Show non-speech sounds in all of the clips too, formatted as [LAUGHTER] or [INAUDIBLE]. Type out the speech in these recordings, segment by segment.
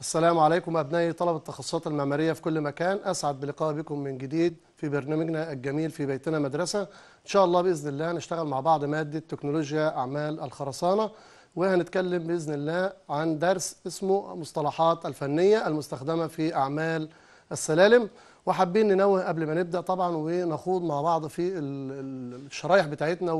السلام عليكم أبنائي طلبة التخصصات المعمارية في كل مكان أسعد بلقاء بكم من جديد في برنامجنا الجميل في بيتنا مدرسة إن شاء الله بإذن الله هنشتغل مع بعض مادة تكنولوجيا أعمال الخرسانة وهنتكلم بإذن الله عن درس اسمه مصطلحات الفنية المستخدمة في أعمال السلالم وحابين ننوه قبل ما نبدأ طبعا ونخوض مع بعض في الشرايح بتاعتنا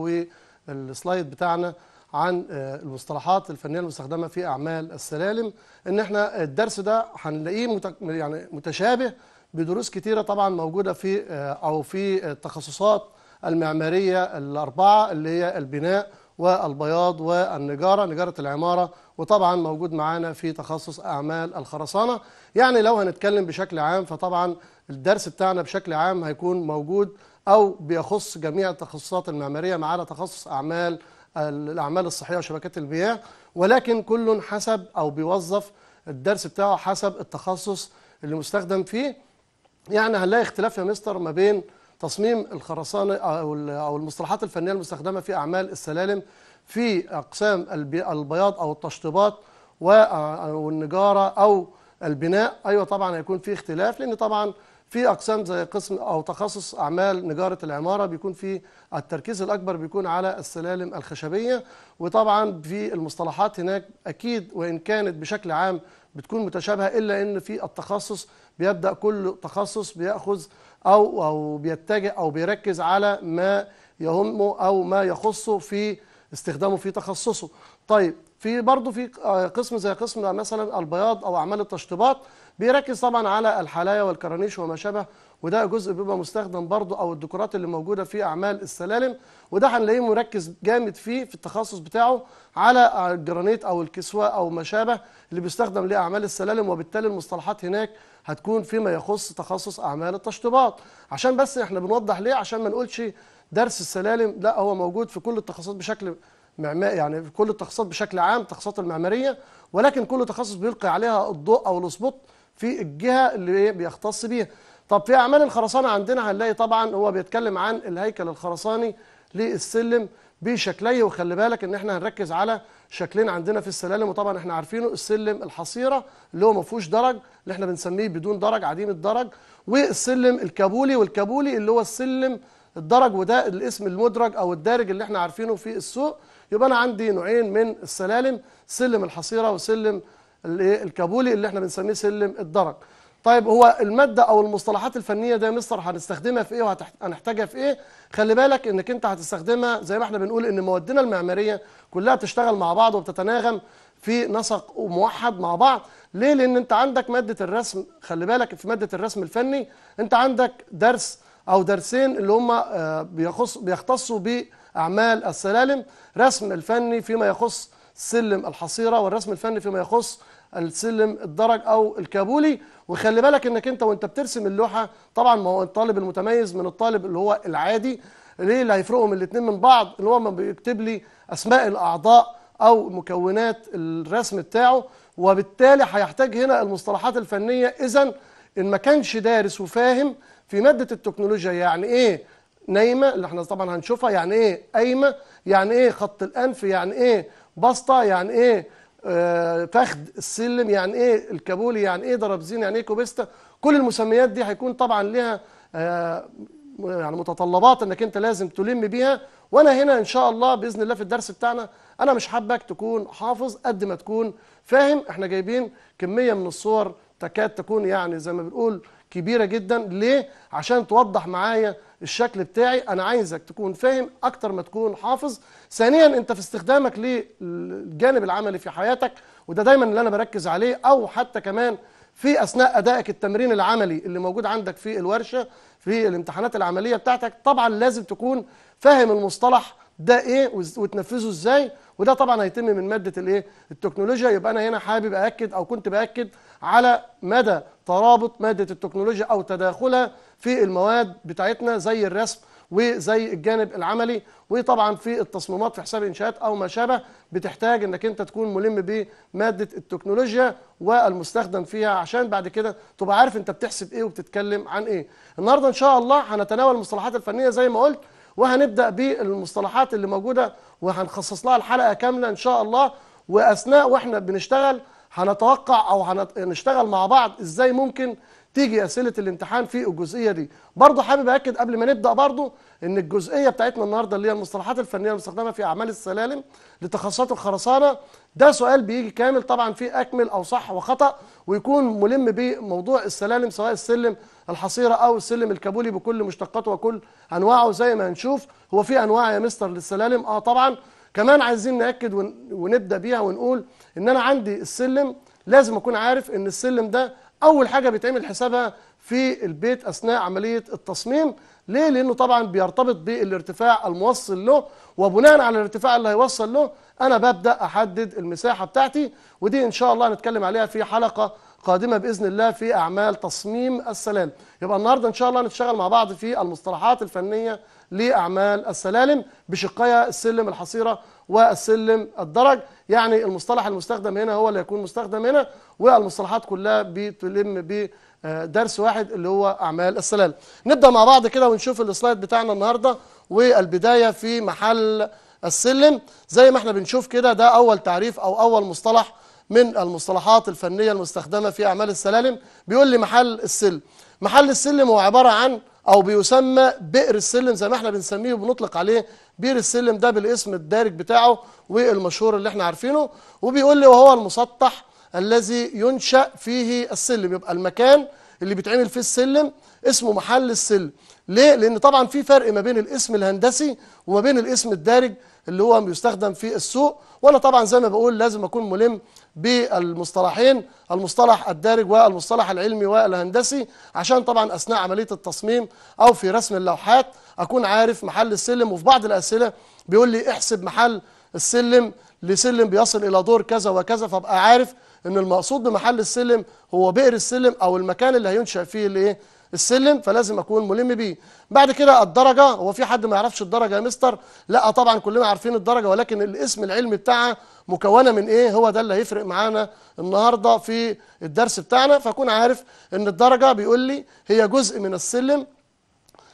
والسلايد بتاعنا عن آه، المصطلحات الفنيه المستخدمه في اعمال السلالم ان احنا الدرس ده هنلاقيه يعني متشابه بدروس كتيره طبعا موجوده في آه، او في التخصصات المعماريه الاربعه اللي هي البناء والبياض والنجاره نجاره العماره وطبعا موجود معانا في تخصص اعمال الخرسانه يعني لو هنتكلم بشكل عام فطبعا الدرس بتاعنا بشكل عام هيكون موجود او بيخص جميع التخصصات المعماريه ما عدا تخصص اعمال الأعمال الصحية وشبكات البيع ولكن كل حسب أو بيوظف الدرس بتاعه حسب التخصص اللي مستخدم فيه يعني هنلاقي اختلاف يا مستر ما بين تصميم الخرسانة أو المصطلحات الفنية المستخدمة في أعمال السلالم في أقسام البياض أو التشطيبات والنجارة أو البناء أيوة طبعا هيكون في اختلاف لأن طبعا في اقسام زي قسم او تخصص اعمال نجاره العماره بيكون في التركيز الاكبر بيكون على السلالم الخشبيه وطبعا في المصطلحات هناك اكيد وان كانت بشكل عام بتكون متشابهه الا ان في التخصص بيبدا كل تخصص بياخذ او او بيتجه او بيركز على ما يهمه او ما يخصه في استخدامه في تخصصه طيب في برضه في قسم زي قسم مثلا البياض او اعمال التشطيبات بيركز طبعا على الحلايا والكرانيش وما شابه وده جزء بيبقى مستخدم برضه او الديكورات اللي موجوده في اعمال السلالم وده هنلاقيه مركز جامد فيه في التخصص بتاعه على الجرانيت او الكسوه او ما شابه اللي بيستخدم لاعمال السلالم وبالتالي المصطلحات هناك هتكون فيما يخص تخصص اعمال التشطيبات عشان بس احنا بنوضح ليه عشان ما نقولش درس السلالم لا هو موجود في كل التخصصات بشكل معماري يعني في كل التخصصات بشكل عام التخصصات المعماريه ولكن كل تخصص بيلقي عليها الضوء او الاسبوت في الجهة اللي بيختص بيها طب في أعمال الخرسانة عندنا هنلاقي طبعا هو بيتكلم عن الهيكل الخرساني للسلم بشكليه وخلي بالك ان احنا هنركز على شكلين عندنا في السلالم وطبعا احنا عارفينه السلم الحصيره اللي هو ما فيهوش درج اللي احنا بنسميه بدون درج عديم الدرج والسلم الكابولي والكابولي اللي هو السلم الدرج وده الاسم المدرج او الدارج اللي احنا عارفينه في السوق يبقى انا عندي نوعين من السلالم سلم الحصيره وسلم الكابولي اللي احنا بنسميه سلم الدرج طيب هو الماده او المصطلحات الفنيه ده يا مستر هنستخدمها في ايه وهنحتاجها في ايه خلي بالك انك انت هتستخدمها زي ما احنا بنقول ان موادنا المعماريه كلها بتشتغل مع بعض وبتتناغم في نسق وموحد مع بعض ليه لان انت عندك ماده الرسم خلي بالك في ماده الرسم الفني انت عندك درس او درسين اللي هم آه، بيخص بيختصوا باعمال السلالم رسم الفني فيما يخص سلم الحصيره والرسم الفني فيما يخص السلم الدرج او الكابولي وخلي بالك انك انت وانت بترسم اللوحه طبعا ما هو الطالب المتميز من الطالب اللي هو العادي ليه اللي هيفرقهم الاثنين من بعض اللي هو ما بيكتب لي اسماء الاعضاء او مكونات الرسم بتاعه وبالتالي هيحتاج هنا المصطلحات الفنيه اذا ان ما كانش دارس وفاهم في ماده التكنولوجيا يعني ايه نايمه اللي احنا طبعا هنشوفها يعني ايه قايمه يعني ايه خط الانف يعني ايه بسطه يعني ايه آه السلم يعني ايه الكابولي يعني ايه درابزين يعني ايه كوبيستا كل المسميات دي هيكون طبعا لها آه يعني متطلبات انك انت لازم تلم بيها وانا هنا ان شاء الله باذن الله في الدرس بتاعنا انا مش حابك تكون حافظ قد ما تكون فاهم احنا جايبين كميه من الصور تكاد تكون يعني زي ما بنقول كبيره جدا ليه عشان توضح معايا الشكل بتاعي انا عايزك تكون فاهم اكتر ما تكون حافظ ثانيا انت في استخدامك للجانب العملي في حياتك وده دايما اللي انا بركز عليه او حتى كمان في اثناء ادائك التمرين العملي اللي موجود عندك في الورشه في الامتحانات العمليه بتاعتك طبعا لازم تكون فاهم المصطلح ده ايه وتنفذه ازاي وده طبعا هيتم من ماده الايه التكنولوجيا يبقى انا هنا حابب ااكد او كنت باكد على مدى ترابط مادة التكنولوجيا أو تداخلها في المواد بتاعتنا زي الرسم وزي الجانب العملي وطبعا في التصميمات في حساب انشاءات او ما شابه بتحتاج انك انت تكون ملم بماده التكنولوجيا والمستخدم فيها عشان بعد كده تبقى عارف انت بتحسب ايه وبتتكلم عن ايه النهارده ان شاء الله هنتناول المصطلحات الفنيه زي ما قلت وهنبدا بالمصطلحات اللي موجوده وهنخصص لها الحلقه كامله ان شاء الله واثناء واحنا بنشتغل هنتوقع او هنشتغل مع بعض ازاي ممكن تيجي اسئله الامتحان في الجزئيه دي برضه حابب اكد قبل ما نبدا برضه ان الجزئيه بتاعتنا النهارده اللي هي المصطلحات الفنيه المستخدمه في اعمال السلالم لتخصصات الخرسانه ده سؤال بيجي كامل طبعا فيه اكمل او صح وخطا ويكون ملم بموضوع السلالم سواء السلم الحصيره او السلم الكابولي بكل مشتقاته وكل انواعه زي ما هنشوف هو في انواع يا مستر للسلالم اه طبعا كمان عايزين ناكد ونبدا بيها ونقول ان انا عندي السلم لازم اكون عارف ان السلم ده اول حاجه بيتعمل حسابها في البيت اثناء عمليه التصميم ليه لانه طبعا بيرتبط بالارتفاع الموصل له وبناء على الارتفاع اللي هيوصل له انا ببدا احدد المساحه بتاعتي ودي ان شاء الله هنتكلم عليها في حلقه قادمه باذن الله في اعمال تصميم السلام يبقى النهارده ان شاء الله نشتغل مع بعض في المصطلحات الفنيه لأعمال السلالم بشقيا السلم الحصيرة والسلم الدرج يعني المصطلح المستخدم هنا هو اللي هيكون مستخدم هنا والمصطلحات كلها بتلم بدرس واحد اللي هو أعمال السلالم نبدأ مع بعض كده ونشوف السلايد بتاعنا النهاردة والبداية في محل السلم زي ما احنا بنشوف كده ده أول تعريف أو أول مصطلح من المصطلحات الفنية المستخدمة في أعمال السلالم بيقول لي محل السلم محل السلم هو عبارة عن أو بيسمى بئر السلم زي ما احنا بنسميه وبنطلق عليه بئر السلم ده بالاسم الدارج بتاعه والمشهور اللي احنا عارفينه وبيقول لي وهو المسطح الذي ينشأ فيه السلم يبقى المكان اللي بيتعمل فيه السلم اسمه محل السلم ليه؟ لأن طبعا في فرق ما بين الاسم الهندسي وما بين الاسم الدارج اللي هو بيستخدم في السوق وأنا طبعا زي ما بقول لازم أكون ملم بالمصطلحين المصطلح الدارج والمصطلح العلمي والهندسي عشان طبعا أثناء عملية التصميم أو في رسم اللوحات أكون عارف محل السلم وفي بعض الأسئلة بيقول لي احسب محل السلم لسلم بيصل إلى دور كذا وكذا فأبقى عارف إن المقصود بمحل السلم هو بئر السلم أو المكان اللي هينشأ فيه الإيه؟ السلم فلازم اكون ملم بيه بعد كده الدرجه هو في حد ما يعرفش الدرجه يا مستر لا طبعا كلنا عارفين الدرجه ولكن الاسم العلمي بتاعها مكونه من ايه هو ده اللي هيفرق معانا النهارده في الدرس بتاعنا فاكون عارف ان الدرجه بيقول لي هي جزء من السلم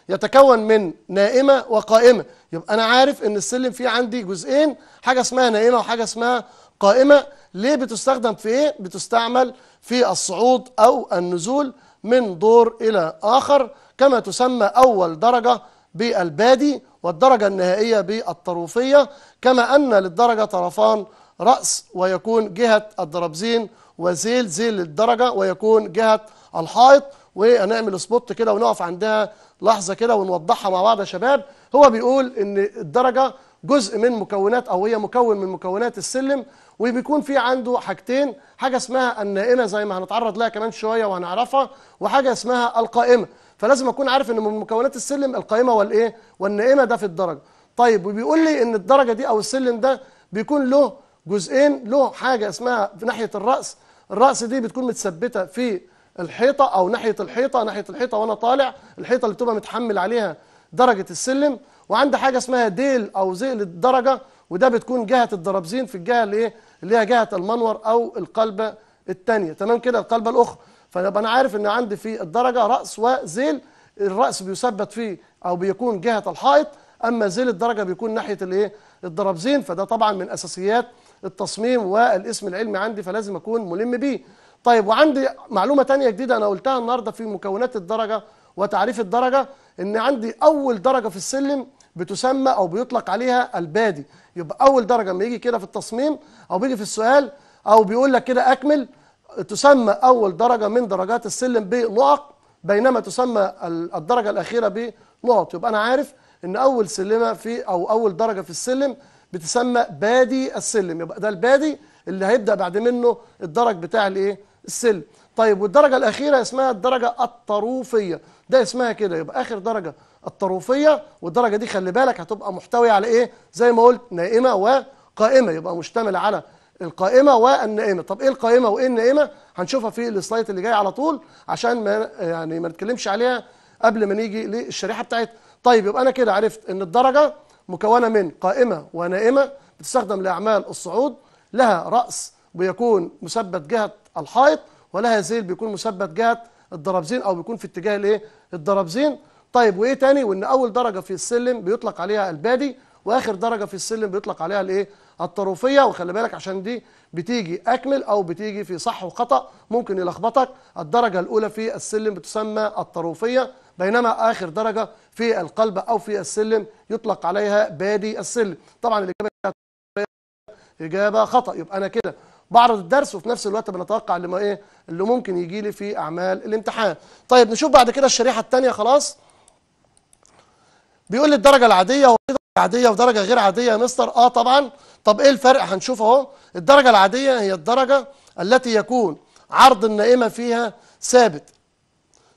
يتكون من نائمه وقائمه يبقى انا عارف ان السلم فيه عندي جزئين حاجه اسمها نائمه وحاجه اسمها قائمه ليه بتستخدم في ايه بتستعمل في الصعود او النزول من دور إلى آخر كما تسمى أول درجة بالبادي والدرجة النهائية بالطروفية كما أن للدرجة طرفان رأس ويكون جهة الدرابزين وزيل زيل للدرجة ويكون جهة الحائط وهنعمل سبوت كده ونقف عندها لحظة كده ونوضحها مع بعض يا شباب هو بيقول إن الدرجة جزء من مكونات او هي مكون من مكونات السلم وبيكون في عنده حاجتين حاجه اسمها النائمه زي ما هنتعرض لها كمان شويه وهنعرفها وحاجه اسمها القائمه فلازم اكون عارف ان من مكونات السلم القائمه والايه والنائمه ده في الدرجه طيب وبيقول لي ان الدرجه دي او السلم ده بيكون له جزئين له حاجه اسمها في ناحيه الراس الراس دي بتكون متثبته في الحيطه او ناحيه الحيطه ناحيه الحيطه وانا طالع الحيطه اللي بتبقى متحمل عليها درجه السلم وعندي حاجه اسمها ديل او زئل الدرجه وده بتكون جهه الدرابزين في الجهه اللي ايه اللي هي جهه المنور او القلبه الثانيه تمام كده القلبه الاخرى فيبقى انا عارف ان عندي في الدرجه راس وزيل الراس بيثبت فيه او بيكون جهه الحائط اما زيل الدرجه بيكون ناحيه الايه الدرابزين فده طبعا من اساسيات التصميم والاسم العلمي عندي فلازم اكون ملم بيه طيب وعندي معلومه تانية جديده انا قلتها النهارده في مكونات الدرجه وتعريف الدرجه ان عندي اول درجه في السلم بتسمى او بيطلق عليها البادي يبقى اول درجه لما يجي كده في التصميم او بيجي في السؤال او بيقول لك كده اكمل تسمى اول درجه من درجات السلم بنقط بينما تسمى الدرجه الاخيره بنقط يبقى انا عارف ان اول سلمه في او اول درجه في السلم بتسمى بادي السلم يبقى ده البادي اللي هيبدا بعد منه الدرج بتاع الايه السلم طيب والدرجه الاخيره اسمها الدرجه الطروفيه ده اسمها كده يبقى اخر درجه الطروفيه والدرجه دي خلي بالك هتبقى محتويه على ايه زي ما قلت نائمه وقائمه يبقى مشتمل على القائمه والنائمه طب ايه القائمه وايه النائمه هنشوفها في السلايد اللي جاي على طول عشان ما يعني ما نتكلمش عليها قبل ما نيجي للشريحه بتاعتها طيب يبقى انا كده عرفت ان الدرجه مكونه من قائمه ونائمه بتستخدم لاعمال الصعود لها راس بيكون مثبت جهه الحائط ولها ذيل بيكون مثبت جهه الدرابزين او بيكون في اتجاه الايه الدرابزين طيب وايه تاني وان اول درجه في السلم بيطلق عليها البادي واخر درجه في السلم بيطلق عليها الايه الطروفيه وخلي بالك عشان دي بتيجي اكمل او بتيجي في صح وخطا ممكن يلخبطك الدرجه الاولى في السلم بتسمى الطروفيه بينما اخر درجه في القلب او في السلم يطلق عليها بادي السلم طبعا الاجابه اجابه خطا يبقى انا كده بعرض الدرس وفي نفس الوقت بنتوقع ما ايه اللي ممكن يجي لي في اعمال الامتحان طيب نشوف بعد كده الشريحه الثانيه خلاص بيقول لي الدرجه العاديه هو درجه عاديه ودرجه غير عاديه يا مستر اه طبعا طب ايه الفرق هنشوف اهو الدرجه العاديه هي الدرجه التي يكون عرض النائمه فيها ثابت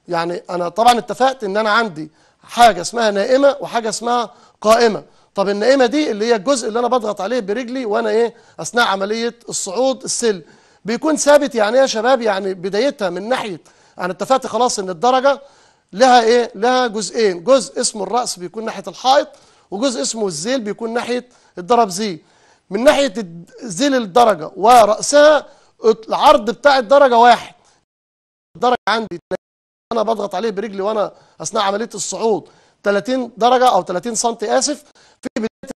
يعني انا طبعا اتفقت ان انا عندي حاجه اسمها نائمه وحاجه اسمها قائمه طب النائمه دي اللي هي الجزء اللي انا بضغط عليه برجلي وانا ايه اثناء عمليه الصعود السلم بيكون ثابت يعني ايه يا شباب يعني بدايتها من ناحيه انا اتفقت خلاص ان الدرجه لها ايه لها جزئين جزء اسمه الرأس بيكون ناحية الحائط وجزء اسمه الزيل بيكون ناحية الدربزين من ناحية زيل الدرجة ورأسها العرض بتاع الدرجة واحد الدرجة عندي انا بضغط عليه برجلي وانا اثناء عملية الصعود 30 درجة او 30 سم اسف في بداية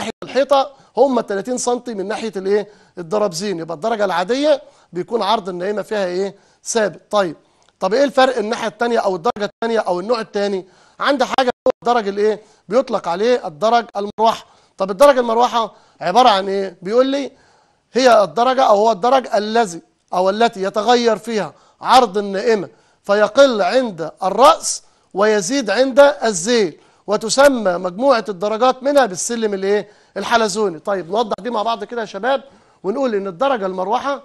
ناحية الحيطة هم 30 سم من ناحية الايه الدرابزين يبقى الدرجة العادية بيكون عرض النايمة فيها ايه ثابت طيب طب ايه الفرق الناحيه الثانيه او الدرجه الثانيه او النوع الثاني عندي حاجه هو الدرج الايه بيطلق عليه الدرج المروحه طب الدرج المروحه عباره عن ايه بيقول لي هي الدرجه او هو الدرج الذي او التي يتغير فيها عرض النائمه فيقل عند الراس ويزيد عند الذيل وتسمى مجموعه الدرجات منها بالسلم الايه الحلزوني طيب نوضح دي مع بعض كده يا شباب ونقول ان الدرجه المروحه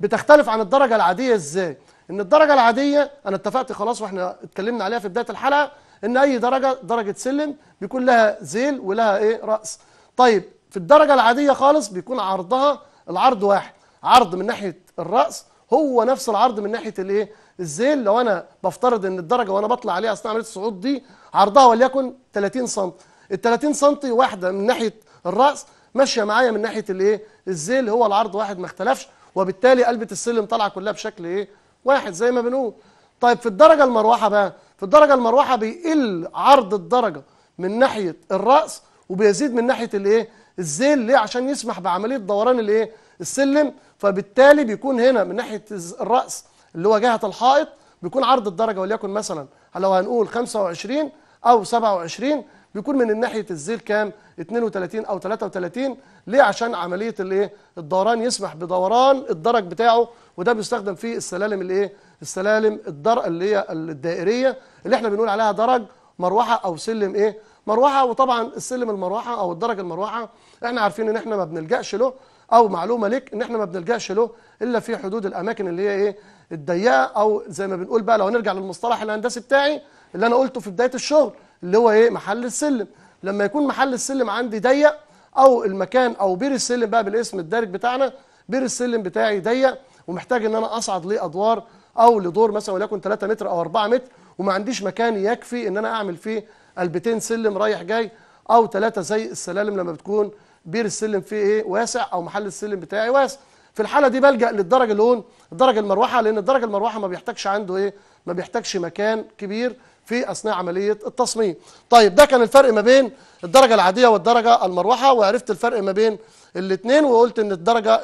بتختلف عن الدرجه العاديه ازاي ان الدرجه العاديه انا اتفقت خلاص واحنا اتكلمنا عليها في بدايه الحلقه ان اي درجه درجه سلم بيكون لها ذيل ولها ايه راس طيب في الدرجه العاديه خالص بيكون عرضها العرض واحد عرض من ناحيه الراس هو نفس العرض من ناحيه الايه الذيل لو انا بفترض ان الدرجه وانا بطلع عليها اثناء عمليه الصعود دي عرضها وليكن 30 سم ال 30 سم واحده من ناحيه الراس ماشيه معايا من ناحيه الايه الذيل هو العرض واحد ما اختلفش وبالتالي قلبه السلم طالعه كلها بشكل ايه واحد زي ما بنقول طيب في الدرجة المروحة بقى في الدرجة المروحة بيقل عرض الدرجة من ناحية الرأس وبيزيد من ناحية الايه الزيل ليه عشان يسمح بعملية دوران الايه السلم فبالتالي بيكون هنا من ناحية الرأس اللي هو جهة الحائط بيكون عرض الدرجة وليكن مثلا لو هنقول 25 أو 27 بيكون من ناحية الزيل كام 32 أو 33 ليه عشان عملية الايه الدوران يسمح بدوران الدرج بتاعه وده بيستخدم في السلالم الايه السلالم الدر اللي هي الدائريه اللي احنا بنقول عليها درج مروحه او سلم ايه مروحه وطبعا السلم المروحه او الدرج المروحه احنا عارفين ان احنا ما بنلجاش له او معلومه لك ان احنا ما بنلجاش له الا في حدود الاماكن اللي هي ايه الضيقه او زي ما بنقول بقى لو هنرجع للمصطلح الهندسي بتاعي اللي انا قلته في بدايه الشغل اللي هو ايه محل السلم لما يكون محل السلم عندي ضيق او المكان او بير السلم بقى بالاسم الدارج بتاعنا بير السلم بتاعي ضيق ومحتاج ان انا اصعد لادوار او لدور مثلا وليكن 3 متر او 4 متر وما عنديش مكان يكفي ان انا اعمل فيه قلبتين سلم رايح جاي او ثلاثه زي السلالم لما بتكون بير السلم فيه ايه واسع او محل السلم بتاعي واسع في الحاله دي بلجا للدرج اللي هون الدرج المروحه لان الدرج المروحه ما بيحتاجش عنده ايه ما بيحتاجش مكان كبير في اثناء عمليه التصميم طيب ده كان الفرق ما بين الدرجه العاديه والدرجه المروحه وعرفت الفرق ما بين الاثنين وقلت ان الدرجه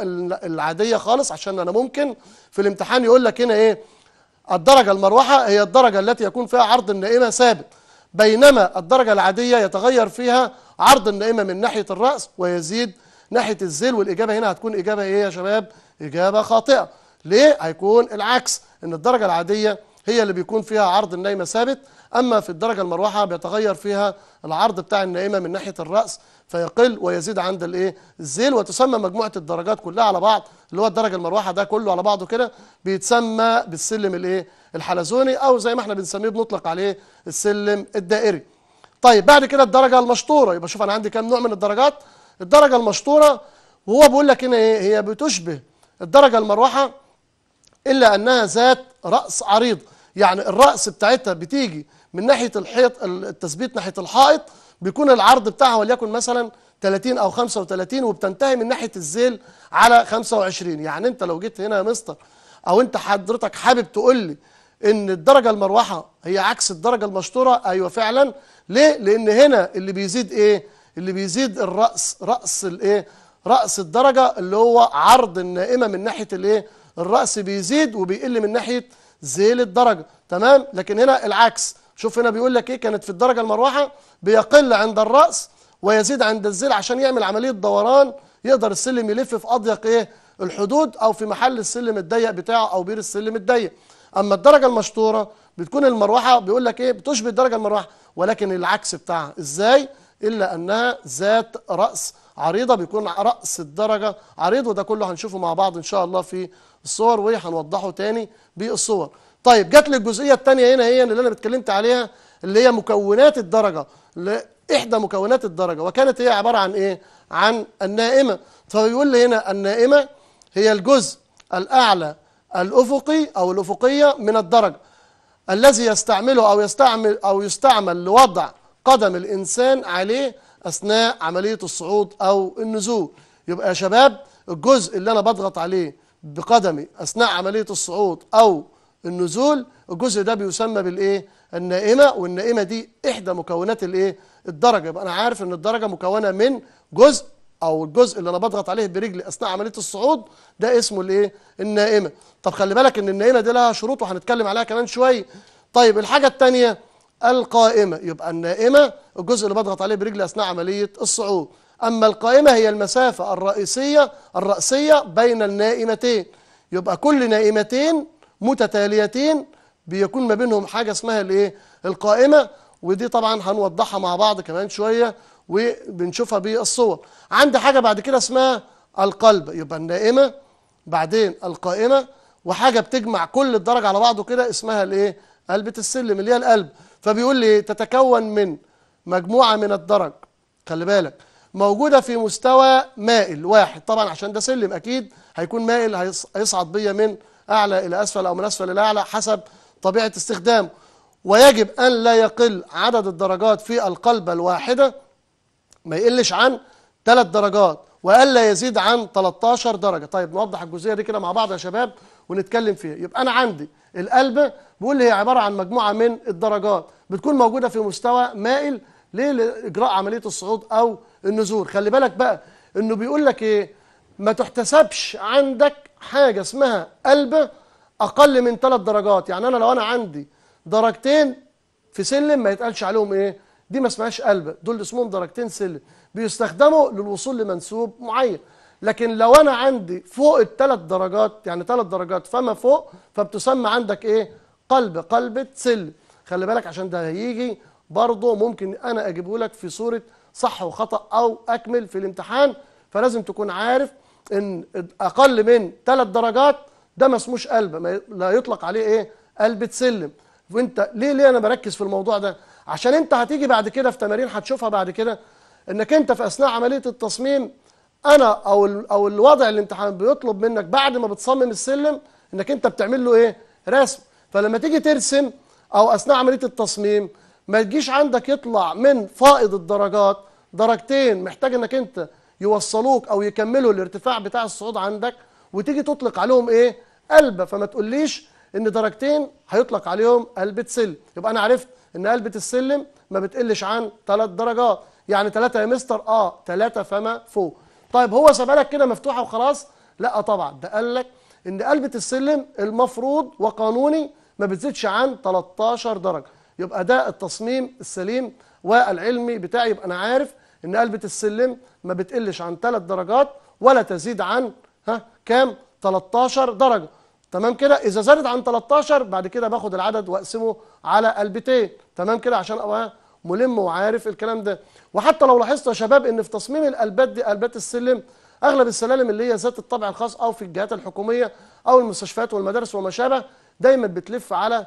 العاديه خالص عشان انا ممكن في الامتحان يقول لك هنا ايه الدرجه المروحه هي الدرجه التي يكون فيها عرض النائمه ثابت بينما الدرجه العاديه يتغير فيها عرض النائمه من ناحيه الراس ويزيد ناحيه الذيل والاجابه هنا هتكون اجابه ايه يا شباب اجابه خاطئه ليه هيكون العكس ان الدرجه العاديه هي اللي بيكون فيها عرض النايمه ثابت أما في الدرجة المروحة بيتغير فيها العرض بتاع النائمة من ناحية الرأس فيقل ويزيد عند الايه الزيل وتسمى مجموعة الدرجات كلها على بعض اللي هو الدرجة المروحة ده كله على بعضه كده بيتسمى بالسلم الايه الحلزوني أو زي ما احنا بنسميه بنطلق عليه السلم الدائري طيب بعد كده الدرجة المشطورة يبقى شوف أنا عندي كام نوع من الدرجات الدرجة المشطورة وهو بيقول لك هنا ايه هي بتشبه الدرجة المروحة إلا أنها ذات رأس عريض يعني الرأس بتاعتها بتيجي من ناحيه الحيط التثبيت ناحيه الحائط بيكون العرض بتاعها وليكن مثلا 30 او 35 وبتنتهي من ناحيه الزيل على 25 يعني انت لو جيت هنا يا مستر او انت حضرتك حابب تقول لي ان الدرجه المروحه هي عكس الدرجه المشطوره ايوه فعلا ليه لان هنا اللي بيزيد ايه اللي بيزيد الراس راس الايه راس الدرجه اللي هو عرض النائمه من ناحيه الايه الراس بيزيد وبيقل من ناحيه زيل الدرجه تمام لكن هنا العكس شوف هنا بيقول لك ايه كانت في الدرجه المروحه بيقل عند الراس ويزيد عند الزل عشان يعمل عمليه دوران يقدر السلم يلف في اضيق ايه الحدود او في محل السلم الضيق بتاعه او بير السلم الضيق اما الدرجه المشطوره بتكون المروحه بيقول لك ايه بتشبه الدرجه المروحه ولكن العكس بتاعها ازاي الا انها ذات راس عريضه بيكون راس الدرجه عريض وده كله هنشوفه مع بعض ان شاء الله في الصور وهنوضحه تاني بالصور طيب جات لي الجزئيه الثانيه هنا هي اللي انا اتكلمت عليها اللي هي مكونات الدرجه احدى مكونات الدرجه وكانت هي عباره عن ايه عن النائمه فبيقول لي هنا النائمه هي الجزء الاعلى الافقي او الافقيه من الدرجه الذي يستعمله او يستعمل او يستعمل لوضع قدم الانسان عليه اثناء عمليه الصعود او النزول يبقى يا شباب الجزء اللي انا بضغط عليه بقدمي اثناء عمليه الصعود او النزول الجزء ده بيسمى بالايه النائمه والنائمه دي احدى مكونات الايه الدرجه يبقى انا عارف ان الدرجه مكونه من جزء او الجزء اللي انا بضغط عليه برجلي اثناء عمليه الصعود ده اسمه الايه النائمه طب خلي بالك ان النائمه دي لها شروط وهنتكلم عليها كمان شويه طيب الحاجه الثانيه القائمه يبقى النائمه الجزء اللي بضغط عليه برجلي اثناء عمليه الصعود اما القائمه هي المسافه الرئيسيه الراسيه بين النائمتين يبقى كل نائمتين متتاليتين بيكون ما بينهم حاجة اسمها الايه القائمة ودي طبعا هنوضحها مع بعض كمان شوية وبنشوفها بالصور عندي حاجة بعد كده اسمها القلب يبقى النائمة بعدين القائمة وحاجة بتجمع كل الدرج على بعضه كده اسمها الايه قلبة السلم اللي هي القلب فبيقول لي تتكون من مجموعة من الدرج خلي بالك موجودة في مستوى مائل واحد طبعا عشان ده سلم أكيد هيكون مائل هيصعد بيا من أعلى إلى أسفل أو من أسفل إلى أعلى حسب طبيعة استخدامه ويجب أن لا يقل عدد الدرجات في القلبة الواحدة ما يقلش عن ثلاث درجات وألا يزيد عن 13 درجة طيب نوضح الجزئية دي كده مع بعض يا شباب ونتكلم فيها يبقى أنا عندي القلبة بيقول لي هي عبارة عن مجموعة من الدرجات بتكون موجودة في مستوى مائل ليه لإجراء عملية الصعود أو النزول خلي بالك بقى إنه بيقول لك إيه ما تحتسبش عندك حاجة اسمها قلب أقل من ثلاث درجات يعني أنا لو أنا عندي درجتين في سلم ما يتقالش عليهم إيه دي ما اسمهاش قلب دول اسمهم درجتين سلم بيستخدموا للوصول لمنسوب معين لكن لو أنا عندي فوق الثلاث درجات يعني ثلاث درجات فما فوق فبتسمى عندك إيه قلب قلبة سلم خلي بالك عشان ده هيجي برضه ممكن أنا أجيبه لك في صورة صح وخطأ أو أكمل في الامتحان فلازم تكون عارف ان اقل من ثلاث درجات ده ما اسموش قلب لا يطلق عليه ايه قلب تسلم وانت ليه ليه انا بركز في الموضوع ده عشان انت هتيجي بعد كده في تمارين هتشوفها بعد كده انك انت في اثناء عمليه التصميم انا او او الوضع اللي انت بيطلب منك بعد ما بتصمم السلم انك انت بتعمل له ايه رسم فلما تيجي ترسم او اثناء عمليه التصميم ما تجيش عندك يطلع من فائض الدرجات درجتين محتاج انك انت يوصلوك او يكملوا الارتفاع بتاع الصعود عندك وتيجي تطلق عليهم ايه قلبه فما تقوليش ان درجتين هيطلق عليهم قلبه سلم يبقى انا عرفت ان قلبه السلم ما بتقلش عن ثلاث درجات يعني ثلاثة يا مستر اه ثلاثة فما فوق طيب هو سابها لك كده مفتوحه وخلاص لا طبعا ده قال لك ان قلبه السلم المفروض وقانوني ما بتزيدش عن 13 درجه يبقى ده التصميم السليم والعلمي بتاعي يبقى انا عارف ان قلبة السلم ما بتقلش عن 3 درجات ولا تزيد عن ها كام 13 درجة تمام كده اذا زادت عن 13 بعد كده باخد العدد واقسمه على قلبتين تمام كده عشان ابقى ملم وعارف الكلام ده وحتى لو لاحظت يا شباب ان في تصميم القلبات دي قلبات السلم اغلب السلالم اللي هي ذات الطابع الخاص او في الجهات الحكوميه او المستشفيات والمدارس وما شابه دايما بتلف على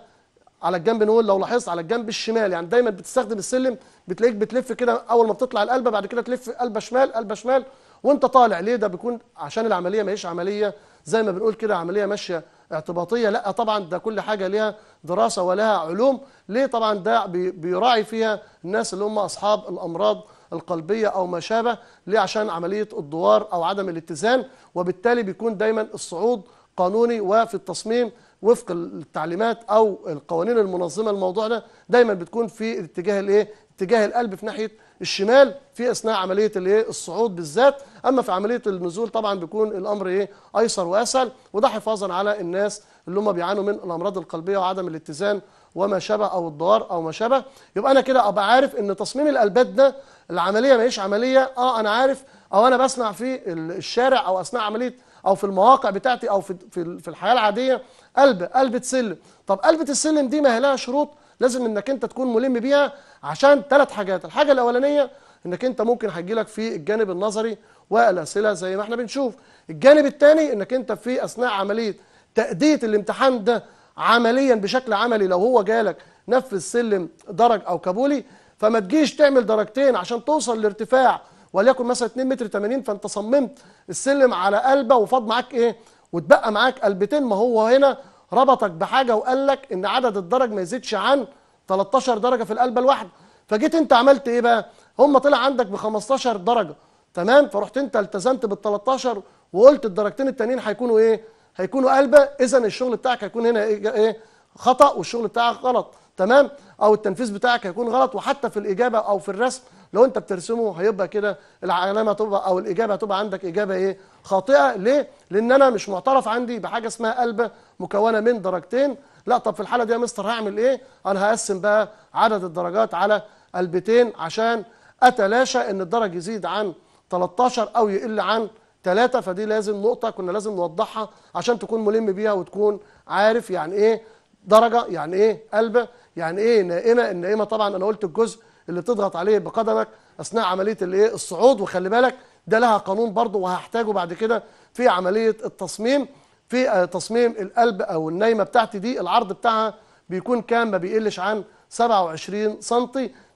على الجنب نقول لو لاحظت على الجنب الشمال يعني دايما بتستخدم السلم بتلاقيك بتلف كده اول ما بتطلع القلبه بعد كده تلف قلبه شمال قلبه شمال وانت طالع ليه ده بيكون عشان العمليه ما هيش عمليه زي ما بنقول كده عمليه ماشيه اعتباطيه لا طبعا ده كل حاجه ليها دراسه ولها علوم ليه طبعا ده بيراعي فيها الناس اللي هم اصحاب الامراض القلبيه او ما شابه ليه عشان عمليه الدوار او عدم الاتزان وبالتالي بيكون دايما الصعود قانوني وفي التصميم وفق التعليمات او القوانين المنظمه الموضوع ده دايما بتكون في اتجاه الايه اتجاه القلب في ناحيه الشمال في اثناء عمليه الايه الصعود بالذات اما في عمليه النزول طبعا بيكون الامر ايه ايسر واسهل وده حفاظا على الناس اللي هم بيعانوا من الامراض القلبيه وعدم الاتزان وما شابه او الدوار او ما شابه يبقى انا كده ابقى عارف ان تصميم الالبات ده العمليه ما هيش عمليه اه انا عارف او انا بسمع في الشارع او اثناء عمليه او في المواقع بتاعتي او في في الحياه العاديه قلب قلبه سلم طب قلبه السلم دي ما هي لها شروط لازم انك انت تكون ملم بيها عشان ثلاث حاجات الحاجه الاولانيه انك انت ممكن هيجيلك في الجانب النظري والاسئله زي ما احنا بنشوف الجانب الثاني انك انت في اثناء عمليه تاديه الامتحان ده عمليا بشكل عملي لو هو جالك نفذ سلم درج او كابولي فما تجيش تعمل درجتين عشان توصل لارتفاع وليكن مثلا 2 متر 80 فانت صممت السلم على قلبه وفاض معاك ايه واتبقى معاك قلبتين ما هو هنا ربطك بحاجه وقال لك ان عدد الدرج ما يزيدش عن 13 درجه في القلبه الواحده فجيت انت عملت ايه بقى هم طلع عندك ب 15 درجه تمام فرحت انت التزمت بال 13 وقلت الدرجتين التانيين هيكونوا ايه هيكونوا قلبه اذا الشغل بتاعك هيكون هنا إيه؟, ايه خطا والشغل بتاعك غلط تمام او التنفيذ بتاعك هيكون غلط وحتى في الاجابه او في الرسم لو انت بترسمه هيبقى كده العلامه هتبقى او الاجابه هتبقى عندك اجابه ايه خاطئه ليه لان انا مش معترف عندي بحاجه اسمها قلبه مكونه من درجتين لا طب في الحاله دي يا مستر هعمل ايه انا هقسم بقى عدد الدرجات على قلبتين عشان اتلاشى ان الدرج يزيد عن 13 او يقل عن 3 فدي لازم نقطه كنا لازم نوضحها عشان تكون ملم بيها وتكون عارف يعني ايه درجه يعني ايه قلبه يعني ايه نائمه النائمه طبعا انا قلت الجزء اللي تضغط عليه بقدمك اثناء عمليه الايه الصعود وخلي بالك ده لها قانون برضه وهحتاجه بعد كده في عمليه التصميم في آه، تصميم القلب او النايمه بتاعتي دي العرض بتاعها بيكون كام ما بيقلش عن 27 سم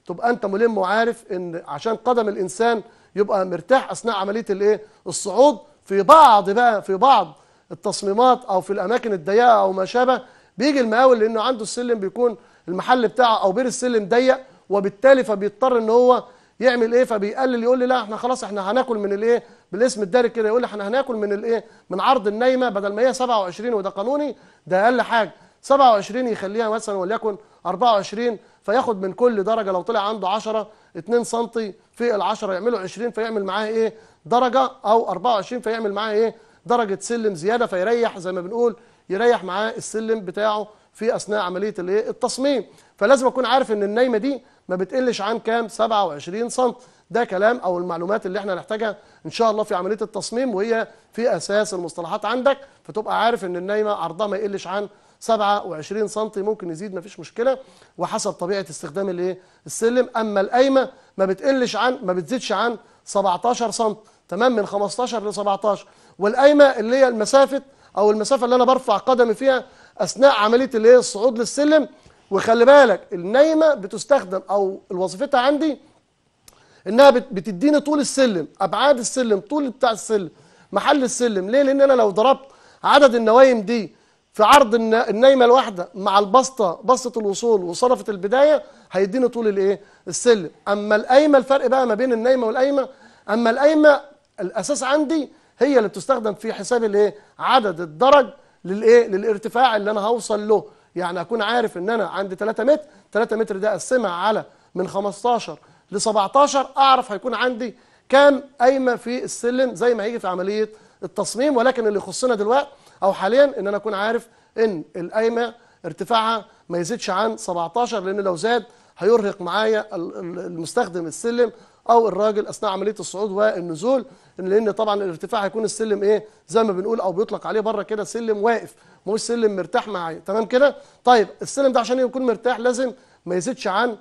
تبقى انت ملم وعارف ان عشان قدم الانسان يبقى مرتاح اثناء عمليه الايه الصعود في بعض بقى في بعض التصميمات او في الاماكن الضيقه او ما شابه بيجي المقاول لانه عنده السلم بيكون المحل بتاعه او بير السلم ضيق وبالتالي فبيضطر ان هو يعمل ايه فبيقلل يقول لي لا احنا خلاص احنا هناكل من الايه بالاسم الداري كده يقول لي احنا هناكل من الايه من عرض النايمه بدل ما هي 27 وده قانوني ده اقل حاجه 27 يخليها مثلا وليكن 24 فياخد من كل درجه لو طلع عنده 10 2 سم في ال 10 يعملوا 20 فيعمل معاه ايه درجه او 24 فيعمل معاه ايه درجه سلم زياده فيريح زي ما بنقول يريح معاه السلم بتاعه في اثناء عمليه الايه التصميم فلازم اكون عارف ان النايمه دي ما بتقلش عن كام 27 سم ده كلام او المعلومات اللي احنا نحتاجها ان شاء الله في عمليه التصميم وهي في اساس المصطلحات عندك فتبقى عارف ان النايمه عرضها ما يقلش عن 27 سم ممكن يزيد ما فيش مشكله وحسب طبيعه استخدام الايه السلم اما القايمه ما بتقلش عن ما بتزيدش عن 17 سم تمام من 15 ل 17 والقايمه اللي هي المسافه او المسافه اللي انا برفع قدمي فيها اثناء عمليه الايه الصعود للسلم وخلي بالك النايمه بتستخدم او وظيفتها عندي انها بتديني طول السلم ابعاد السلم طول بتاع السلم محل السلم ليه لان انا لو ضربت عدد النوايم دي في عرض النايمه الواحده مع البسطه بسطه الوصول وصرفه البدايه هيديني طول الايه السلم اما القايمه الفرق بقى ما بين النايمه والقايمه اما القايمه الاساس عندي هي اللي بتستخدم في حساب الايه عدد الدرج للايه للارتفاع اللي انا هوصل له يعني اكون عارف ان انا عند 3 متر 3 متر ده اقسمها على من 15 ل 17 اعرف هيكون عندي كام قايمه في السلم زي ما هيجي في عمليه التصميم ولكن اللي يخصنا دلوقتي او حاليا ان انا اكون عارف ان القايمه ارتفاعها ما يزيدش عن 17 لان لو زاد هيرهق معايا المستخدم السلم او الراجل اثناء عمليه الصعود والنزول لان طبعا الارتفاع هيكون السلم ايه زي ما بنقول او بيطلق عليه بره كده سلم واقف مو سلم مرتاح معايا تمام كده طيب السلم ده عشان يكون مرتاح لازم ما يزيدش عن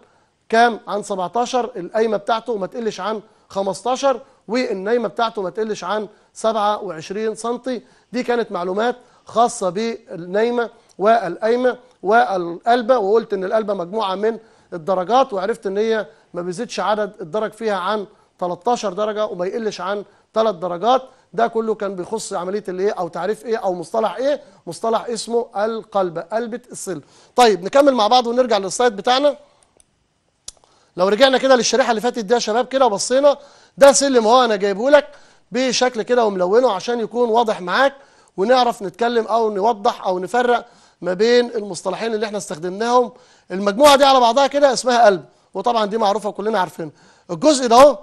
كام عن 17 القايمه بتاعته ما تقلش عن 15 والنايمه بتاعته ما تقلش عن 27 سم دي كانت معلومات خاصه بالنايمه والقايمه والقلبه وقلت ان القلبه مجموعه من الدرجات وعرفت ان هي ما بيزيدش عدد الدرج فيها عن 13 درجة وما يقلش عن 3 درجات ده كله كان بيخص عملية الايه او تعريف ايه او مصطلح ايه مصطلح اسمه القلب قلبة السلم طيب نكمل مع بعض ونرجع للسلايد بتاعنا لو رجعنا كده للشريحة اللي فاتت دي يا شباب كده وبصينا ده سلم اهو انا جايبه لك بشكل كده وملونه عشان يكون واضح معاك ونعرف نتكلم او نوضح او نفرق ما بين المصطلحين اللي احنا استخدمناهم المجموعة دي على بعضها كده اسمها قلب وطبعا دي معروفه كلنا عارفينها الجزء ده اهو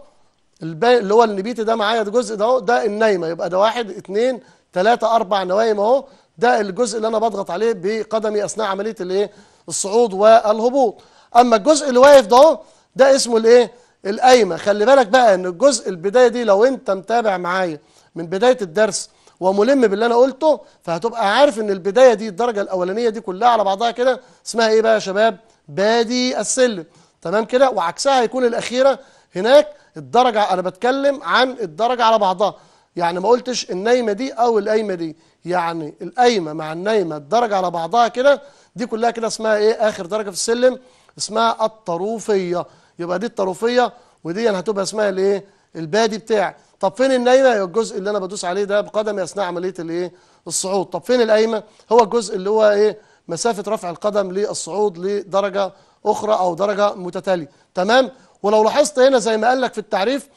اللي هو النبيتي ده معايا ده الجزء ده اهو ده النايمه يبقى ده واحد اثنين ثلاثه اربع نوايم اهو ده الجزء اللي انا بضغط عليه بقدمي اثناء عمليه الايه الصعود والهبوط اما الجزء اللي واقف ده ده اسمه الايه القايمه خلي بالك بقى ان الجزء البدايه دي لو انت متابع معايا من بدايه الدرس وملم باللي انا قلته فهتبقى عارف ان البدايه دي الدرجه الاولانيه دي كلها على بعضها كده اسمها ايه بقى يا شباب بادي السلم تمام كده وعكسها هيكون الاخيره هناك الدرجه انا بتكلم عن الدرجه على بعضها يعني ما قلتش النايمه دي او القايمه دي يعني القايمه مع النايمه الدرجه على بعضها كده دي كلها كده اسمها ايه اخر درجه في السلم اسمها الطروفيه يبقى دي الطروفيه ودي هتبقى اسمها الايه البادي بتاعي طب فين النايمه هي الجزء اللي انا بدوس عليه ده بقدمي اثناء عمليه الايه الصعود طب فين القايمه هو الجزء اللي هو ايه مسافه رفع القدم للصعود لدرجه أخرى أو درجة متتالية تمام ولو لاحظت هنا زي ما قال لك في التعريف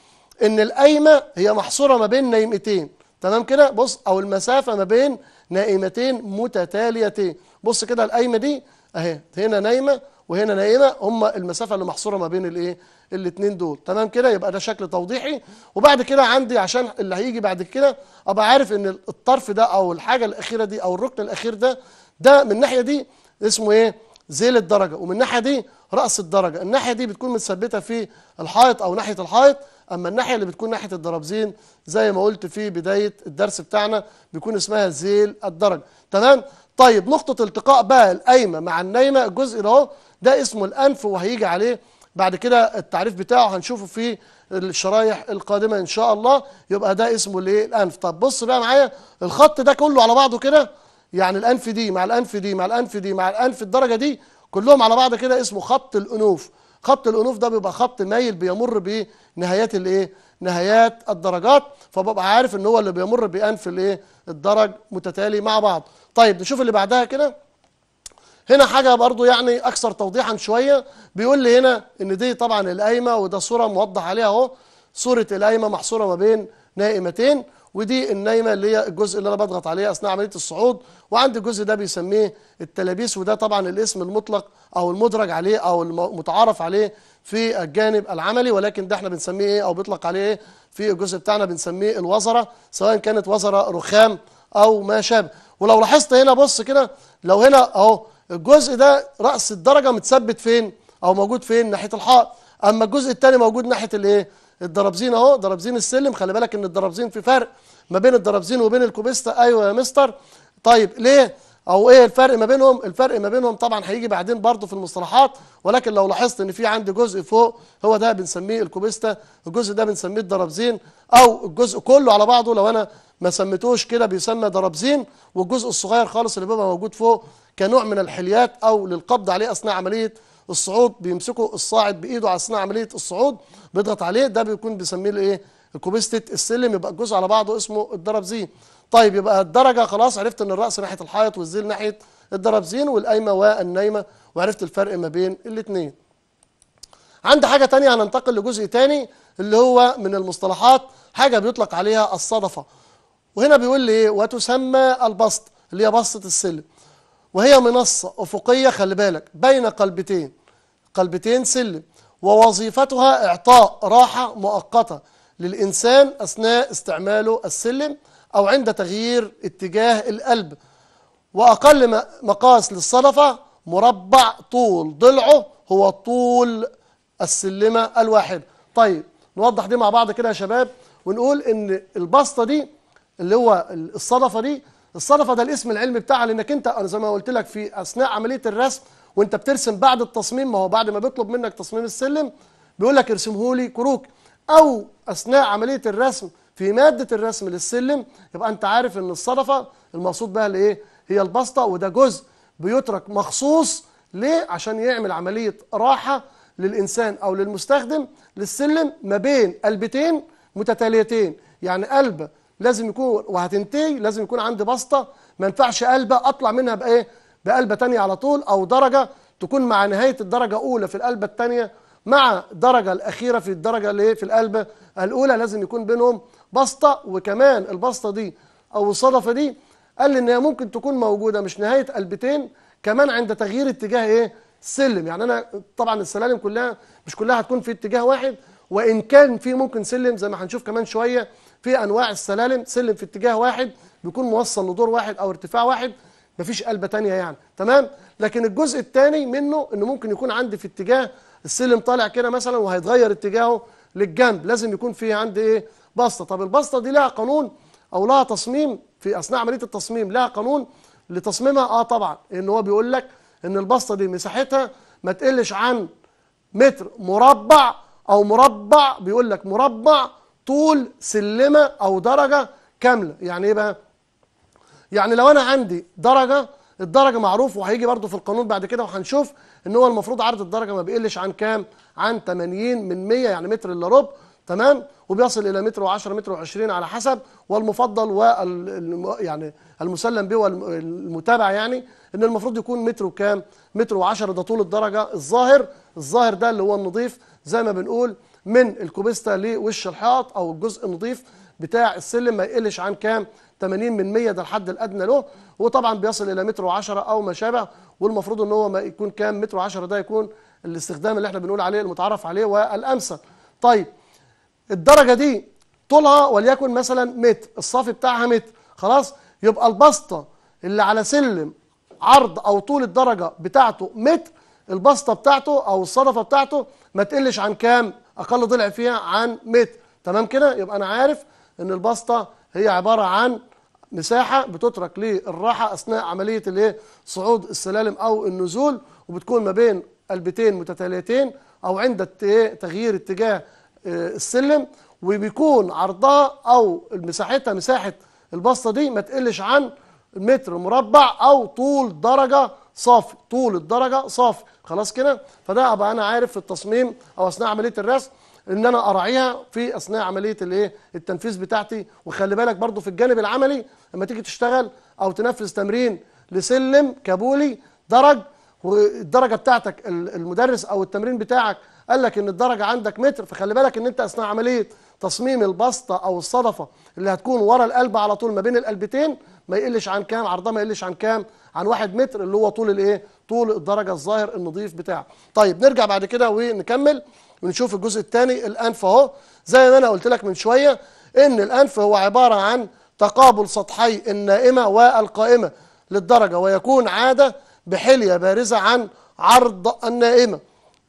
إن القايمة هي محصورة ما بين نايمتين تمام كده بص أو المسافة ما بين نائمتين متتاليتين بص كده القايمة دي أهي هنا نايمة وهنا نايمة هما المسافة اللي محصورة ما بين الإيه الاثنين دول تمام كده يبقى ده شكل توضيحي وبعد كده عندي عشان اللي هيجي بعد كده ابقى عارف ان الطرف ده او الحاجه الاخيره دي او الركن الاخير ده ده من الناحيه دي اسمه ايه ذيل الدرجه ومن الناحيه دي راس الدرجه الناحيه دي بتكون متثبته في الحائط او ناحيه الحائط اما الناحيه اللي بتكون ناحيه الدرابزين زي ما قلت في بدايه الدرس بتاعنا بيكون اسمها ذيل الدرجه تمام طيب نقطه التقاء بقى القايمه مع النايمه الجزء ده اهو ده اسمه الانف وهيجي عليه بعد كده التعريف بتاعه هنشوفه في الشرايح القادمه ان شاء الله يبقى ده اسمه الايه الانف طب بص بقى معايا الخط ده كله على بعضه كده يعني الانف دي مع الانف دي مع الانف دي مع الانف الدرجه دي كلهم على بعض كده اسمه خط الانوف خط الانوف ده بيبقى خط مايل بيمر بنهايات الايه نهايات الدرجات فببقى عارف ان هو اللي بيمر بانف الايه الدرج متتالي مع بعض طيب نشوف اللي بعدها كده هنا حاجه برضو يعني اكثر توضيحا شويه بيقول لي هنا ان دي طبعا القايمه وده صوره موضح عليها اهو صوره القايمه محصوره ما بين نائمتين ودي النايمه اللي هي الجزء اللي انا بضغط عليه اثناء عمليه الصعود وعندي الجزء ده بيسميه التلابيس وده طبعا الاسم المطلق او المدرج عليه او المتعارف عليه في الجانب العملي ولكن ده احنا بنسميه ايه او بيطلق عليه ايه في الجزء بتاعنا بنسميه الوزره سواء كانت وزره رخام او ما شابه ولو لاحظت هنا بص كده لو هنا اهو الجزء ده راس الدرجه متثبت فين او موجود فين ناحيه الحائط اما الجزء الثاني موجود ناحيه الايه الدرابزين اهو درابزين السلم خلي بالك ان الدرابزين في فرق ما بين الدرابزين وبين الكوبيستا ايوه يا مستر طيب ليه او ايه الفرق ما بينهم الفرق ما بينهم طبعا هيجي بعدين برضه في المصطلحات ولكن لو لاحظت ان في عندي جزء فوق هو ده بنسميه الكوبيستا الجزء ده بنسميه الدرابزين او الجزء كله على بعضه لو انا ما سميتوش كده بيسمى درابزين والجزء الصغير خالص اللي بيبقى موجود فوق كنوع من الحليات او للقبض عليه اثناء عمليه الصعود بيمسكوا الصاعد بايده على اثناء عمليه الصعود بيضغط عليه ده بيكون بيسميه ايه كوبستة السلم يبقى الجزء على بعضه اسمه الدرابزين طيب يبقى الدرجه خلاص عرفت ان الراس ناحيه الحائط والذيل ناحيه الدرابزين والقايمه والنايمه وعرفت الفرق ما بين الاثنين عندي حاجه تانية هننتقل لجزء تاني اللي هو من المصطلحات حاجه بيطلق عليها الصدفه وهنا بيقول لي ايه وتسمى البسط اللي هي بسطه السلم وهي منصه افقيه خلي بالك بين قلبتين قلبتين سلم ووظيفتها إعطاء راحة مؤقتة للإنسان أثناء استعماله السلم أو عند تغيير اتجاه القلب وأقل مقاس للصدفة مربع طول ضلعه هو طول السلمة الواحدة طيب نوضح دي مع بعض كده يا شباب ونقول ان البسطة دي اللي هو الصدفة دي الصدفة ده الاسم العلمي بتاعها لانك انت انا زي ما قلت لك في اثناء عملية الرسم وانت بترسم بعد التصميم ما هو بعد ما بيطلب منك تصميم السلم بيقول لك ارسمه لي كروك او اثناء عمليه الرسم في ماده الرسم للسلم يبقى انت عارف ان الصدفه المقصود بها الايه هي البسطه وده جزء بيترك مخصوص ليه عشان يعمل عمليه راحه للانسان او للمستخدم للسلم ما بين قلبتين متتاليتين يعني قلب لازم يكون وهتنتهي لازم يكون عندي بسطه ما ينفعش قلبه اطلع منها بايه بقلبة تانية على طول أو درجة تكون مع نهاية الدرجة أولى في القلبة التانية مع درجة الأخيرة في الدرجة اللي هي في القلبة الأولى لازم يكون بينهم بسطة وكمان البسطة دي أو الصدفة دي قال لي إن هي ممكن تكون موجودة مش نهاية قلبتين كمان عند تغيير اتجاه إيه؟ سلم يعني أنا طبعا السلالم كلها مش كلها هتكون في اتجاه واحد وإن كان في ممكن سلم زي ما هنشوف كمان شوية في أنواع السلالم سلم في اتجاه واحد بيكون موصل لدور واحد أو ارتفاع واحد مفيش قلبه تانية يعني تمام لكن الجزء الثاني منه انه ممكن يكون عندي في اتجاه السلم طالع كده مثلا وهيتغير اتجاهه للجنب لازم يكون في عندي ايه بسطه طب البسطه دي لها قانون او لها تصميم في اثناء عمليه التصميم لها قانون لتصميمها اه طبعا ان هو بيقول لك ان البسطه دي مساحتها ما تقلش عن متر مربع او مربع بيقول لك مربع طول سلمه او درجه كامله يعني ايه بقى يعني لو انا عندي درجه الدرجه معروف وهيجي برضو في القانون بعد كده وهنشوف ان هو المفروض عرض الدرجه ما بيقلش عن كام عن 80 من 100 يعني متر الا ربع تمام وبيصل الى متر و10 متر و20 على حسب والمفضل وال يعني المسلم به والمتابع يعني ان المفروض يكون متر وكام متر و10 ده طول الدرجه الظاهر الظاهر ده اللي هو النظيف زي ما بنقول من الكوبيستا لوش الحائط او الجزء النظيف بتاع السلم ما يقلش عن كام 80 من 100 ده الحد الادنى له وطبعا بيصل الى متر و10 او ما شابه والمفروض ان هو ما يكون كام متر و10 ده يكون الاستخدام اللي احنا بنقول عليه المتعارف عليه والامثل طيب الدرجه دي طولها وليكن مثلا متر الصافي بتاعها متر خلاص يبقى البسطه اللي على سلم عرض او طول الدرجه بتاعته متر البسطه بتاعته او الصدفه بتاعته ما تقلش عن كام اقل ضلع فيها عن متر تمام كده يبقى انا عارف ان البسطه هي عباره عن مساحه بتترك للراحه اثناء عمليه الايه صعود السلالم او النزول وبتكون ما بين قلبتين متتاليتين او عند إيه؟ تغيير اتجاه آه، السلم وبيكون عرضها او مساحتها مساحه البسطه دي ما تقلش عن متر مربع او طول درجه صافي طول الدرجه صافي خلاص كده فده ابقى انا عارف في التصميم او اثناء عمليه الرسم ان انا اراعيها في اثناء عمليه الايه التنفيذ بتاعتي وخلي بالك برضو في الجانب العملي لما تيجي تشتغل او تنفذ تمرين لسلم كابولي درج والدرجه بتاعتك المدرس او التمرين بتاعك قال لك ان الدرجه عندك متر فخلي بالك ان انت اثناء عمليه تصميم البسطه او الصدفه اللي هتكون ورا القلب على طول ما بين القلبتين ما يقلش عن كام عرضها ما يقلش عن كام عن واحد متر اللي هو طول الايه طول الدرجه الظاهر النظيف بتاعه طيب نرجع بعد كده ونكمل ونشوف الجزء الثاني الأنف أهو زي ما أنا قلت لك من شوية إن الأنف هو عبارة عن تقابل سطحي النائمة والقائمة للدرجة ويكون عادة بحلية بارزة عن عرض النائمة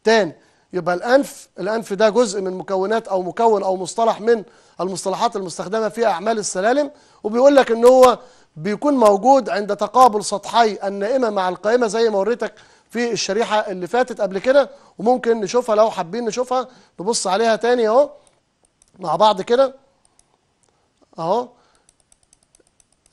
تاني يبقى الأنف الأنف ده جزء من مكونات أو مكون أو مصطلح من المصطلحات المستخدمة في أعمال السلالم وبيقول لك إن هو بيكون موجود عند تقابل سطحي النائمة مع القائمة زي ما وريتك في الشريحة اللي فاتت قبل كده وممكن نشوفها لو حابين نشوفها نبص عليها تاني اهو مع بعض كده اهو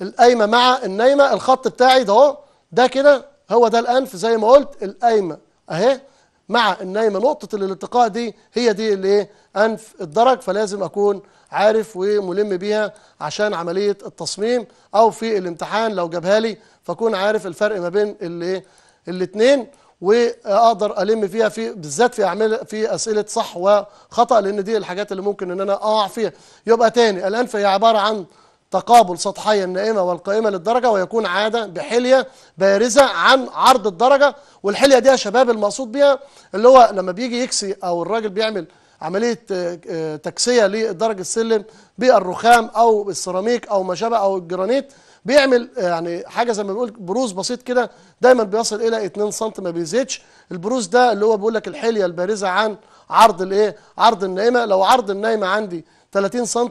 القايمة مع النايمة الخط بتاعي ده اهو ده كده هو ده الأنف زي ما قلت القايمة اهي مع النايمة نقطة الالتقاء دي هي دي اللي ايه أنف الدرج فلازم أكون عارف وملم بيها عشان عملية التصميم أو في الامتحان لو جابها لي فأكون عارف الفرق ما بين اللي إيه؟ الاثنين واقدر الم فيها في بالذات في اعمال في اسئله صح وخطا لان دي الحاجات اللي ممكن ان انا اقع فيها يبقى تاني الانف هي عباره عن تقابل سطحيه النائمه والقائمه للدرجه ويكون عاده بحليه بارزه عن عرض الدرجه والحليه دي يا شباب المقصود بيها اللي هو لما بيجي يكسي او الراجل بيعمل عمليه آه، آه، تكسيه للدرج السلم بالرخام او السيراميك او ما شابه او الجرانيت بيعمل آه، يعني حاجه زي ما بنقول بروز بسيط كده دايما بيصل الى 2 سم ما بيزيدش البروز ده اللي هو بيقول لك الحليه البارزه عن عرض الايه عرض النايمه لو عرض النايمه عندي 30 سم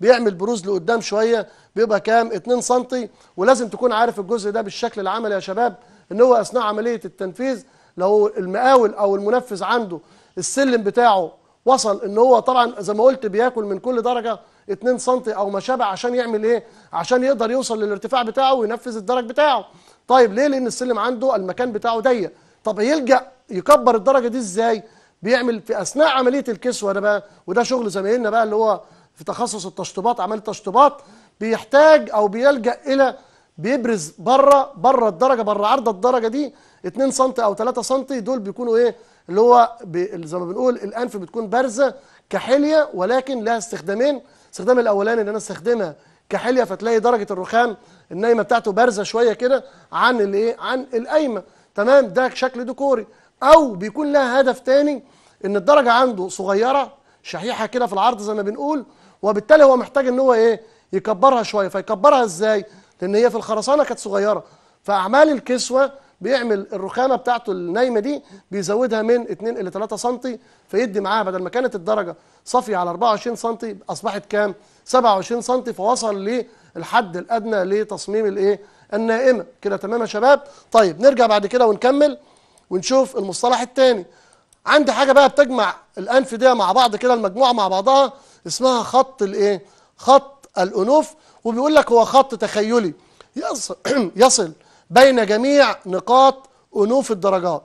بيعمل بروز لقدام شويه بيبقى كام 2 سم ولازم تكون عارف الجزء ده بالشكل العملي يا شباب ان هو اثناء عمليه التنفيذ لو المقاول او المنفذ عنده السلم بتاعه وصل ان هو طبعا زي ما قلت بياكل من كل درجه 2 سم او ما شابه عشان يعمل ايه عشان يقدر يوصل للارتفاع بتاعه وينفذ الدرج بتاعه طيب ليه لان السلم عنده المكان بتاعه ضيق طب يلجا يكبر الدرجه دي ازاي بيعمل في اثناء عمليه الكسوه ده بقى وده شغل زمايلنا بقى اللي هو في تخصص التشطيبات عمليه التشطيبات بيحتاج او بيلجا الى بيبرز بره بره الدرجه بره عرض الدرجه دي 2 سم او 3 سم دول بيكونوا ايه اللي هو زي ما بنقول الانف بتكون بارزه كحليه ولكن لها استخدامين الاستخدام الاولاني ان انا استخدمها كحليه فتلاقي درجه الرخام النايمه بتاعته بارزه شويه كده عن الايه عن القايمه تمام ده شكل ديكوري او بيكون لها هدف تاني ان الدرجه عنده صغيره شحيحه كده في العرض زي ما بنقول وبالتالي هو محتاج ان هو ايه يكبرها شويه فيكبرها ازاي لان هي في الخرسانه كانت صغيره فاعمال الكسوه بيعمل الرخامه بتاعته النايمه دي بيزودها من 2 الى 3 سم فيدي معاها بدل ما كانت الدرجه صافيه على 24 سم اصبحت كام 27 سم فوصل للحد الادنى لتصميم الايه النائمه كده تمام يا شباب طيب نرجع بعد كده ونكمل ونشوف المصطلح الثاني عندي حاجه بقى بتجمع الانف دي مع بعض كده المجموعه مع بعضها اسمها خط الايه خط الانوف وبيقول لك هو خط تخيلي [CLEARS THROAT] يصل يصل بين جميع نقاط أنوف الدرجات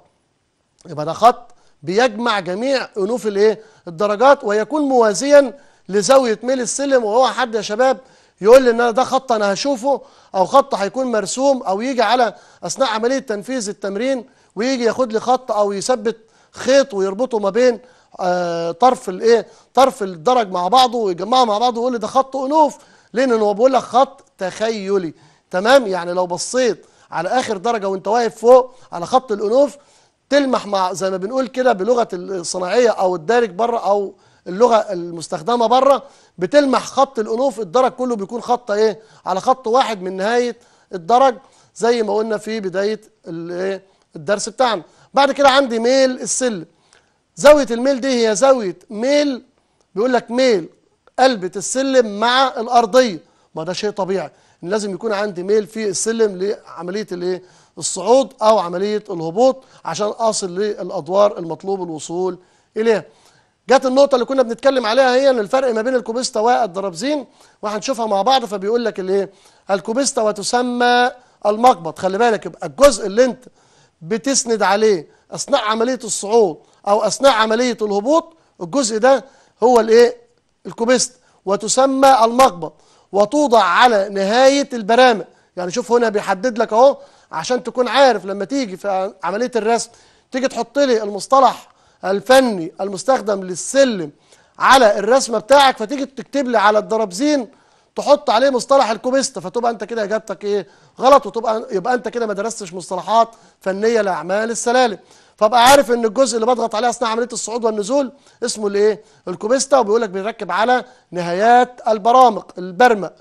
يبقى ده خط بيجمع جميع أنوف الايه الدرجات ويكون موازيا لزاوية ميل السلم وهو حد يا شباب يقول لي ان انا ده خط انا هشوفه او خط هيكون مرسوم او يجي على اثناء عمليه تنفيذ التمرين ويجي ياخد لي خط او يثبت خيط ويربطه ما بين آه طرف الايه طرف الدرج مع بعضه ويجمعه مع بعضه ويقول لي ده خط انوف لان هو بيقول لك خط تخيلي تمام يعني لو بصيت على اخر درجه وانت واقف فوق على خط الانوف تلمح مع زي ما بنقول كده بلغه الصناعيه او الدارج بره او اللغه المستخدمه بره بتلمح خط الانوف الدرج كله بيكون خط ايه على خط واحد من نهايه الدرج زي ما قلنا في بدايه الايه الدرس بتاعنا بعد كده عندي ميل السلم زاويه الميل دي هي زاويه ميل بيقول لك ميل قلبه السلم مع الارضيه ما ده شيء طبيعي ان لازم يكون عندي ميل في السلم لعمليه الايه الصعود او عمليه الهبوط عشان اصل للادوار المطلوب الوصول اليها جت النقطة اللي كنا بنتكلم عليها هي ان الفرق ما بين الكوبيستا والدرابزين وهنشوفها مع بعض فبيقول لك الايه؟ الكوبيستا وتسمى المقبض، خلي بالك يبقى الجزء اللي انت بتسند عليه اثناء عملية الصعود او اثناء عملية الهبوط الجزء ده هو الايه؟ الكوبيست وتسمى المقبض وتوضع على نهاية البرامج يعني شوف هنا بيحدد لك اهو عشان تكون عارف لما تيجي في عملية الرسم تيجي تحط لي المصطلح الفني المستخدم للسلم على الرسمة بتاعك فتيجي تكتب لي على الدرابزين تحط عليه مصطلح الكوبيستا فتبقى انت كده اجابتك ايه غلط وتبقى يبقى انت كده ما درستش مصطلحات فنيه لاعمال السلالم فابقى عارف ان الجزء اللي بضغط عليه اثناء عمليه الصعود والنزول اسمه الايه الكوبيستا وبيقول لك بيركب على نهايات البرامق البرمة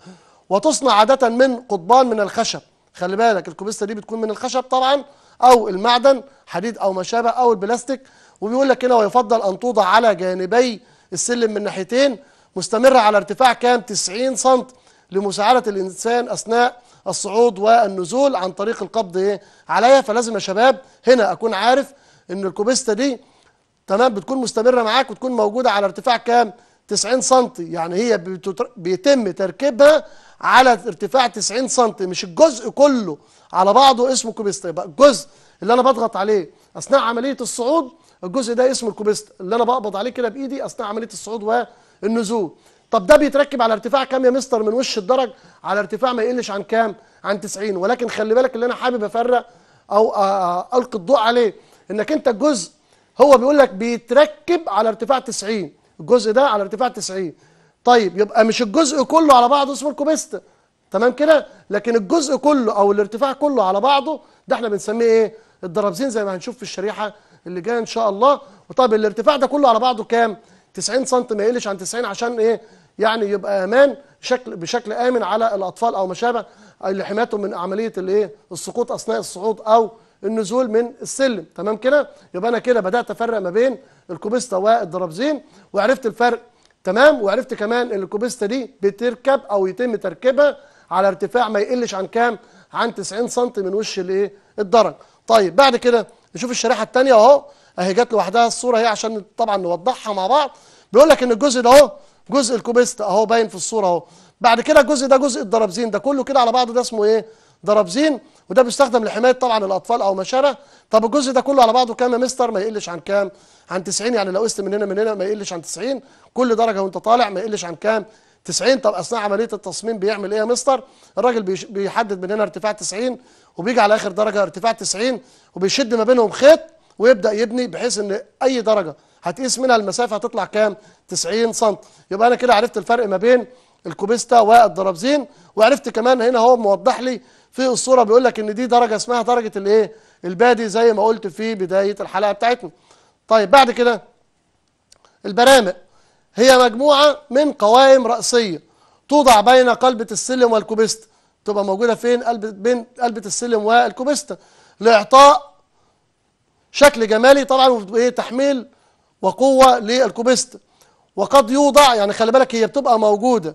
وتصنع عاده من قضبان من الخشب خلي بالك الكوبيستا دي بتكون من الخشب طبعا او المعدن حديد او ما شابه او البلاستيك وبيقول لك هنا ويفضل ان توضع على جانبي السلم من ناحيتين مستمره على ارتفاع كام 90 سم لمساعده الانسان اثناء الصعود والنزول عن طريق القبض ايه عليها فلازم يا شباب هنا اكون عارف ان الكوبيستا دي تمام بتكون مستمره معاك وتكون موجوده على ارتفاع كام 90 سم يعني هي بيتم تركيبها على ارتفاع 90 سم مش الجزء كله على بعضه اسمه كوبيستا يبقى الجزء اللي انا بضغط عليه اثناء عمليه الصعود الجزء ده اسمه الكوبيستا اللي انا بقبض عليه كده بايدي اثناء عمليه الصعود والنزول طب ده بيتركب على ارتفاع كام يا مستر من وش الدرج على ارتفاع ما يقلش عن كام عن 90 ولكن خلي بالك اللي انا حابب افرق او القي الضوء عليه انك انت الجزء هو بيقول لك بيتركب على ارتفاع 90 الجزء ده على ارتفاع 90 طيب يبقى مش الجزء كله على بعضه اسمه الكوبيست تمام كده لكن الجزء كله او الارتفاع كله على بعضه ده احنا بنسميه ايه الدرابزين زي ما هنشوف في الشريحه اللي جايه ان شاء الله وطب الارتفاع ده كله على بعضه كام 90 سم ما يقلش عن 90 عشان ايه يعني يبقى امان شكل بشكل امن على الاطفال او ما شابه اللي حمايتهم من عمليه الايه السقوط اثناء الصعود او النزول من السلم تمام كده يبقى انا كده بدات افرق ما بين الكوبيستا والدرابزين وعرفت الفرق تمام وعرفت كمان ان الكوبيستا دي بتركب او يتم تركيبها على ارتفاع ما يقلش عن كام عن 90 سم من وش الايه الدرج طيب بعد كده نشوف الشريحه الثانيه اهو اهي جت لوحدها الصوره اهي عشان طبعا نوضحها مع بعض بيقول لك ان الجزء ده اهو جزء الكوبيستا اهو باين في الصوره اهو بعد كده الجزء ده جزء الدرابزين ده كله كده على بعض ده اسمه ايه درابزين وده بيستخدم لحمايه طبعا الاطفال او مشاره طب الجزء ده كله على بعضه كام يا مستر ما يقلش عن كام عن 90 يعني لو قست من هنا من هنا ما يقلش عن 90 كل درجه وانت طالع ما يقلش عن كام 90 طب اثناء عمليه التصميم بيعمل ايه يا مستر الراجل بيحدد من هنا ارتفاع 90 وبيجي على اخر درجه ارتفاع 90 وبيشد ما بينهم خيط ويبدا يبني بحيث ان اي درجه هتقيس منها المسافه هتطلع كام 90 سم يبقى انا كده عرفت الفرق ما بين الكوبيستا والدرابزين وعرفت كمان هنا هو موضح لي في الصورة بيقول لك إن دي درجة اسمها درجة الإيه؟ البادي زي ما قلت في بداية الحلقة بتاعتنا. طيب بعد كده البرامق هي مجموعة من قوائم رأسية توضع بين قلبة السلم والكوبيست تبقى موجودة فين؟ قلبة بين قلبة السلم والكوبيست لإعطاء شكل جمالي طبعا وايه تحميل وقوة للكوبيست وقد يوضع يعني خلي بالك هي بتبقى موجودة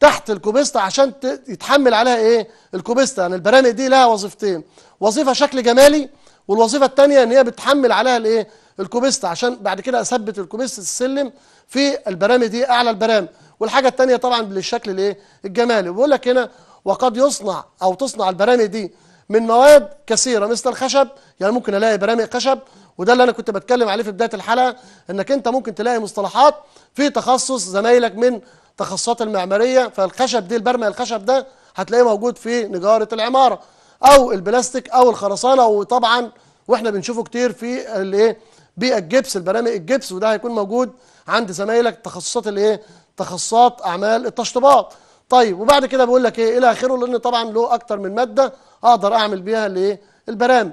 تحت الكوبيستا عشان يتحمل عليها ايه الكوبيستا يعني البرامق دي لها وظيفتين وظيفه شكل جمالي والوظيفه الثانيه ان هي بتحمل عليها الايه الكوبيستا عشان بعد كده اثبت الكوبيستا السلم في البرامج دي اعلى البرامج والحاجه الثانيه طبعا للشكل الايه الجمالي بيقول لك هنا وقد يصنع او تصنع البرامج دي من مواد كثيره مثل الخشب يعني ممكن الاقي برامج خشب وده اللي انا كنت بتكلم عليه في بدايه الحلقه انك انت ممكن تلاقي مصطلحات في تخصص زمايلك من تخصصات المعماريه فالخشب دي البرمه الخشب ده هتلاقيه موجود في نجاره العماره او البلاستيك او الخرسانه وطبعا واحنا بنشوفه كتير في الايه بيئه الجبس البرامج الجبس وده هيكون موجود عند زمايلك تخصصات الايه تخصصات اعمال التشطيبات طيب وبعد كده بقول لك ايه الى اخره لان طبعا له اكتر من ماده اقدر اعمل بيها الايه البرامج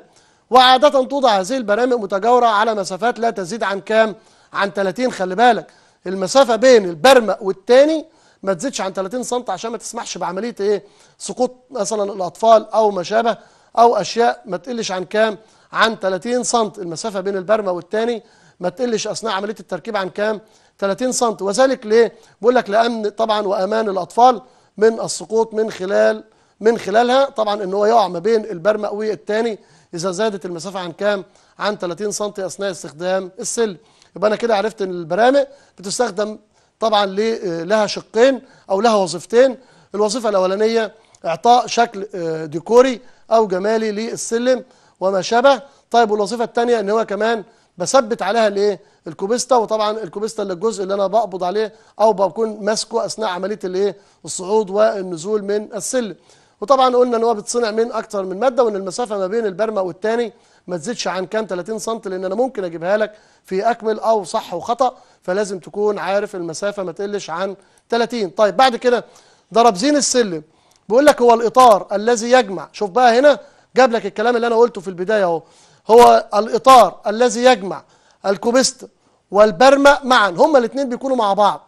وعادة توضع هذه البرامج متجاورة على مسافات لا تزيد عن كام؟ عن 30 خلي بالك المسافة بين البرمق والتاني ما تزيدش عن 30 سم عشان ما تسمحش بعملية ايه؟ سقوط مثلا الأطفال أو ما شابه أو أشياء ما تقلش عن كام؟ عن 30 سم المسافة بين البرمق والتاني ما تقلش أثناء عملية التركيب عن كام؟ 30 سم وذلك ليه؟ بيقول لك لأمن طبعا وأمان الأطفال من السقوط من خلال من خلالها طبعا ان هو يقع ما بين البرمق والتاني إذا زادت المسافة عن كام؟ عن 30 سم أثناء استخدام السلم يبقى أنا كده عرفت إن البرامق بتستخدم طبعا لها شقين أو لها وظيفتين الوظيفة الأولانية إعطاء شكل آه، ديكوري أو جمالي للسلم وما شابه طيب والوظيفة الثانية إن هو كمان بثبت عليها الايه الكوبيستا وطبعا الكوبيستا اللي الجزء اللي انا بقبض عليه او بكون ماسكه اثناء عمليه الايه الصعود والنزول من السلم وطبعا قلنا ان هو بيتصنع من اكتر من ماده وان المسافه ما بين البرمه والتاني ما تزيدش عن كام 30 سم لان انا ممكن اجيبها لك في اكمل او صح وخطا فلازم تكون عارف المسافه ما تقلش عن 30 طيب بعد كده زين السلم بيقول لك هو الاطار الذي يجمع شوف بقى هنا جاب لك الكلام اللي انا قلته في البدايه اهو هو الاطار الذي يجمع الكوبيست والبرمه معا هما الاثنين بيكونوا مع بعض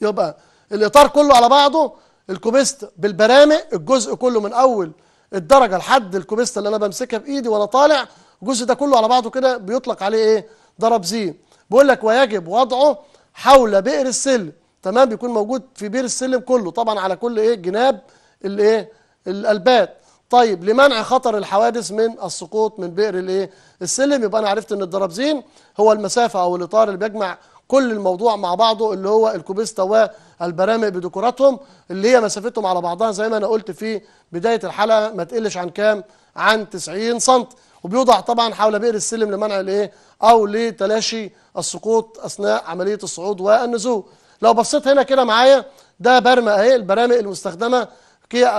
يبقى الاطار كله على بعضه الكوبيست بالبرامق الجزء كله من اول الدرجه لحد الكوبيست اللي انا بمسكها بايدي وانا طالع الجزء ده كله على بعضه كده بيطلق عليه ايه ضرب زي بيقول لك ويجب وضعه حول بئر السلم تمام بيكون موجود في بئر السلم كله طبعا على كل ايه جناب الايه الالبات طيب لمنع خطر الحوادث من السقوط من بئر الايه السلم يبقى انا عرفت ان الدرابزين هو المسافه او الاطار اللي بيجمع كل الموضوع مع بعضه اللي هو الكوبيستا والبرامج بديكوراتهم اللي هي مسافتهم على بعضها زي ما انا قلت في بدايه الحلقه ما تقلش عن كام؟ عن 90 سم وبيوضع طبعا حول بئر السلم لمنع الايه؟ او لتلاشي السقوط اثناء عمليه الصعود والنزول. لو بصيت هنا كده معايا ده برمى اهي البرامج المستخدمه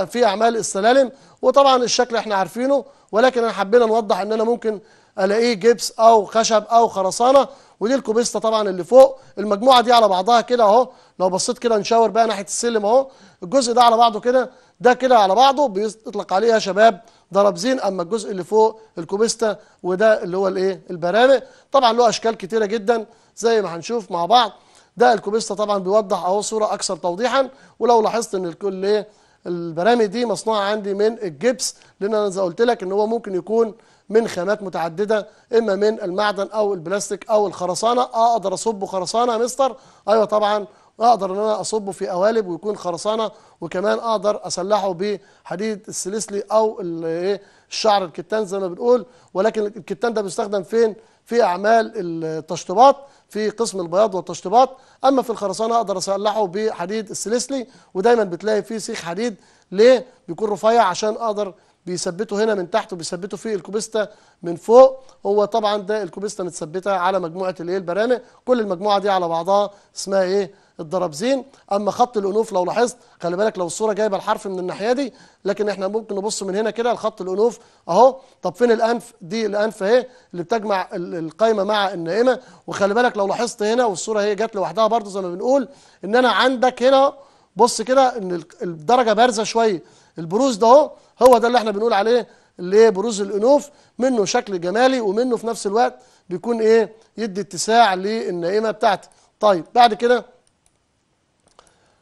في اعمال السلالم وطبعا الشكل احنا عارفينه ولكن انا حبينا نوضح ان انا ممكن الاقيه جبس او خشب او خرسانه ودي الكوبيستا طبعا اللي فوق المجموعه دي على بعضها كده اهو لو بصيت كده نشاور بقى ناحيه السلم اهو الجزء ده على بعضه كده ده كده على بعضه بيطلق عليها شباب درابزين اما الجزء اللي فوق الكوبيستا وده اللي هو الايه البرامج طبعا له اشكال كتيره جدا زي ما هنشوف مع بعض ده الكوبيستا طبعا بيوضح اهو صوره اكثر توضيحا ولو لاحظت ان الكل ايه البرامج دي مصنوعه عندي من الجبس لان انا زي قلت لك ان هو ممكن يكون من خامات متعدده اما من المعدن او البلاستيك او الخرسانه آه، اقدر اصبه خرسانه يا مستر ايوه طبعا اقدر ان انا اصبه في قوالب ويكون خرسانه وكمان اقدر اسلحه بحديد السلسلي او إيه، الشعر الكتان زي ما بنقول ولكن الكتان ده بيستخدم فين في اعمال التشطيبات في قسم البياض والتشطيبات اما في الخرسانه اقدر اسلحه بحديد السلسلي ودايما بتلاقي فيه سيخ حديد ليه بيكون رفيع عشان اقدر بيثبته هنا من تحت وبيثبته فيه الكوبيستا من فوق هو طبعا ده الكوبيستا متثبته على مجموعه الايه البرامق كل المجموعه دي على بعضها اسمها ايه الدرابزين اما خط الانوف لو لاحظت خلي بالك لو الصوره جايبه الحرف من الناحيه دي لكن احنا ممكن نبص من هنا كده لخط الانوف اهو طب فين الانف دي الانف اهي اللي بتجمع القايمه مع النائمه وخلي بالك لو لاحظت هنا والصوره هي جت لوحدها برضو زي ما بنقول ان انا عندك هنا بص كده ان الدرجه بارزه شويه البروز ده اهو هو ده اللي احنا بنقول عليه لبروز الانوف منه شكل جمالي ومنه في نفس الوقت بيكون ايه يدي اتساع للنائمه بتاعتي طيب بعد كده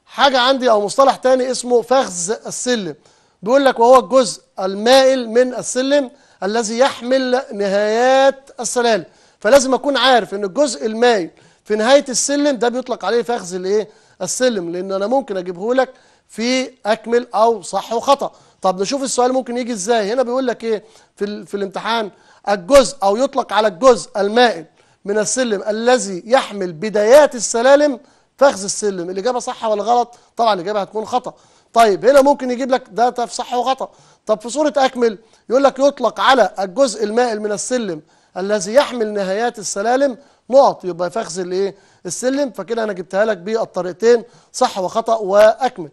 حاجه عندي او مصطلح تاني اسمه فخذ السلم بيقول لك وهو الجزء المائل من السلم الذي يحمل نهايات السلالم فلازم اكون عارف ان الجزء المائل في نهايه السلم ده بيطلق عليه فخذ الايه السلم لان انا ممكن اجيبه لك في اكمل او صح وخطأ طب نشوف السؤال ممكن يجي ازاي هنا بيقول لك ايه في, ال... في الامتحان الجزء او يطلق على الجزء المائل من السلم الذي يحمل بدايات السلالم فخذ السلم الاجابه صح ولا غلط طبعا الاجابه هتكون خطا طيب هنا ممكن يجيب لك ده في صح وخطا طب في صوره اكمل يقول لك يطلق على الجزء المائل من السلم الذي يحمل نهايات السلالم نقط يبقى فخذ الايه السلم فكده انا جبتها لك بالطريقتين صح وخطا واكمل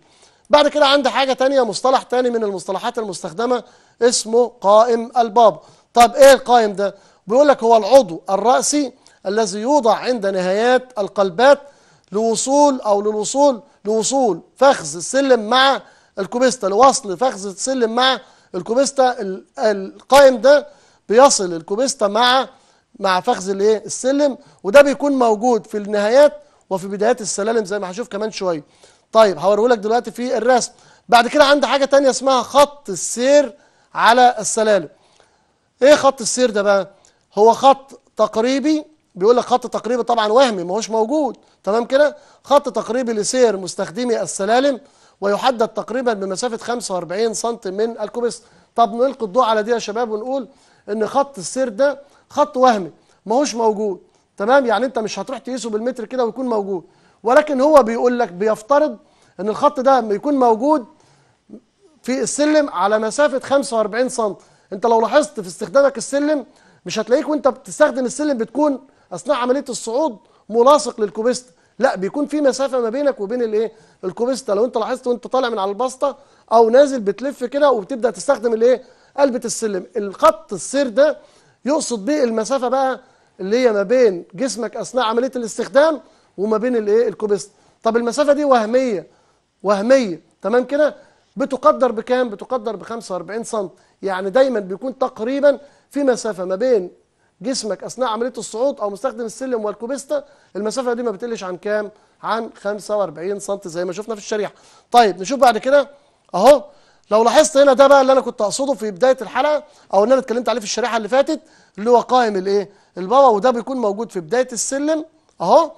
بعد كده عندي حاجة تانية مصطلح تاني من المصطلحات المستخدمة اسمه قائم الباب طب ايه القائم ده بيقول لك هو العضو الرأسي الذي يوضع عند نهايات القلبات لوصول او للوصول لوصول فخذ السلم مع الكوبيستا لوصل فخذ السلم مع الكوبيستا القائم ده بيصل الكوبيستا مع مع فخذ الايه السلم وده بيكون موجود في النهايات وفي بدايات السلالم زي ما هشوف كمان شويه طيب هوريهولك دلوقتي في الرسم بعد كده عندي حاجة تانية اسمها خط السير على السلالم ايه خط السير ده بقى هو خط تقريبي بيقول لك خط تقريبي طبعا وهمي ما هوش موجود تمام كده خط تقريبي لسير مستخدمي السلالم ويحدد تقريبا بمسافة 45 سم من الكوبس طب نلقي الضوء على دي يا شباب ونقول ان خط السير ده خط وهمي ما هوش موجود تمام يعني انت مش هتروح تقيسه بالمتر كده ويكون موجود ولكن هو بيقول لك بيفترض ان الخط ده يكون موجود في السلم على مسافه 45 سم انت لو لاحظت في استخدامك السلم مش هتلاقيك وانت بتستخدم السلم بتكون اثناء عمليه الصعود ملاصق للكوبيستا لا بيكون في مسافه ما بينك وبين الايه الكوبيستا لو انت لاحظت وانت طالع من على البسطه او نازل بتلف كده وبتبدا تستخدم الايه قلبه السلم الخط السير ده يقصد بيه المسافه بقى اللي هي ما بين جسمك اثناء عمليه الاستخدام وما بين الايه الكوبست طب المسافه دي وهميه وهميه تمام كده بتقدر بكام بتقدر ب 45 سم يعني دايما بيكون تقريبا في مسافه ما بين جسمك اثناء عمليه الصعود او مستخدم السلم والكوبيستا المسافه دي ما بتقلش عن كام عن 45 سم زي ما شفنا في الشريحه طيب نشوف بعد كده اهو لو لاحظت هنا ده بقى اللي انا كنت اقصده في بدايه الحلقه او ان انا اتكلمت عليه في الشريحه اللي فاتت اللي هو قائم الايه البابا وده بيكون موجود في بدايه السلم اهو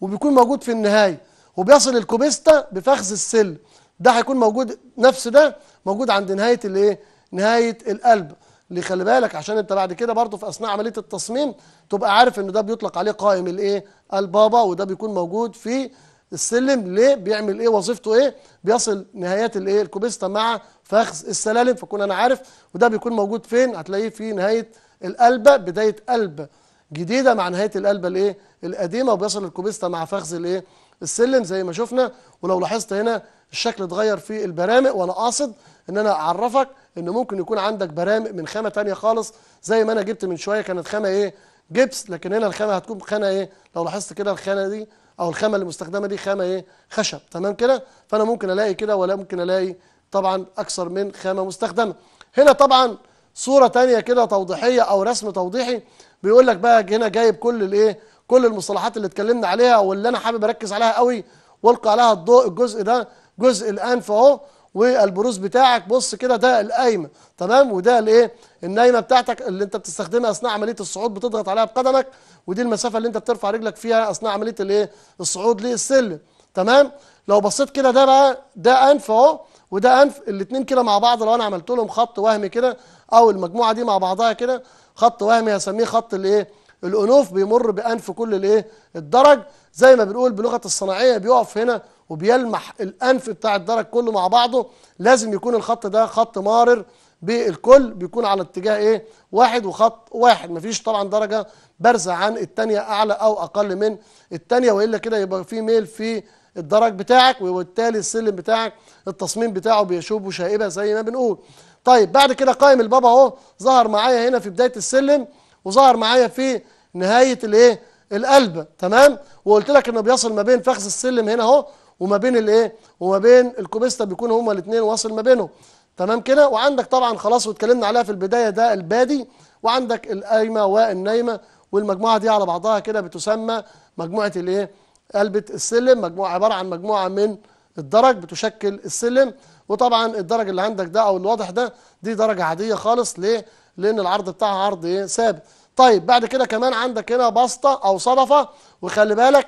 وبيكون موجود في النهايه وبيصل الكوبيستا بفخذ السلم ده هيكون موجود نفس ده موجود عند نهايه الايه نهايه القلب اللي خلي بالك عشان انت بعد كده برضه في اثناء عمليه التصميم تبقى عارف ان ده بيطلق عليه قائم الايه البابا وده بيكون موجود في السلم ليه بيعمل ايه وظيفته ايه بيصل نهايات الايه الكوبيستا مع فخذ السلالم فكون انا عارف وده بيكون موجود فين هتلاقيه في نهايه القلبه بدايه قلب جديده مع نهايه القلبه الايه القديمه وبيصل الكوبيستا مع فخذ الايه السلم زي ما شفنا ولو لاحظت هنا الشكل اتغير في البرامق وانا قاصد ان انا اعرفك ان ممكن يكون عندك برامق من خامه ثانيه خالص زي ما انا جبت من شويه كانت خامه ايه جبس لكن هنا الخامه هتكون خامه ايه لو لاحظت كده الخامه دي او الخامه اللي مستخدمه دي خامه ايه خشب تمام كده فانا ممكن الاقي كده ولا ممكن الاقي طبعا اكثر من خامه مستخدمه هنا طبعا صوره ثانيه كده توضيحيه او رسم توضيحي بيقول لك بقى هنا جايب كل الايه كل المصطلحات اللي اتكلمنا عليها واللي انا حابب اركز عليها قوي والقى عليها الضوء الجزء ده جزء الانف اهو والبروز بتاعك بص كده ده القايمه تمام وده الايه النايمه بتاعتك اللي انت بتستخدمها اثناء عمليه الصعود بتضغط عليها بقدمك ودي المسافه اللي انت بترفع رجلك فيها اثناء عمليه الايه الصعود للسلم تمام لو بصيت كده ده بقى ده انف اهو وده انف الاثنين كده مع بعض لو انا عملت لهم خط وهمي كده او المجموعه دي مع بعضها كده خط وهمي هسميه خط الايه الانوف بيمر بانف كل الايه الدرج زي ما بنقول بلغه الصناعيه بيقف هنا وبيلمح الانف بتاع الدرج كله مع بعضه لازم يكون الخط ده خط مارر بالكل بيكون على اتجاه ايه واحد وخط واحد مفيش طبعا درجه بارزه عن الثانيه اعلى او اقل من الثانيه والا كده يبقى في ميل في الدرج بتاعك وبالتالي السلم بتاعك التصميم بتاعه بيشوب وشائبه زي ما بنقول طيب بعد كده قائم البابا اهو ظهر معايا هنا في بدايه السلم وظهر معايا في نهايه الايه القلب تمام وقلت لك انه بيصل ما بين فخذ السلم هنا اهو وما بين الايه وما بين الكوبيستا بيكون هما الاثنين واصل ما بينهم تمام كده وعندك طبعا خلاص واتكلمنا عليها في البدايه ده البادي وعندك القايمه والنايمه والمجموعه دي على بعضها كده بتسمى مجموعه الايه قلبه السلم مجموعه عباره عن مجموعه من الدرج بتشكل السلم وطبعا الدرج اللي عندك ده او الواضح ده دي درجه عاديه خالص ليه لان العرض بتاعها عرض ايه ثابت طيب بعد كده كمان عندك هنا بسطه او صدفه وخلي بالك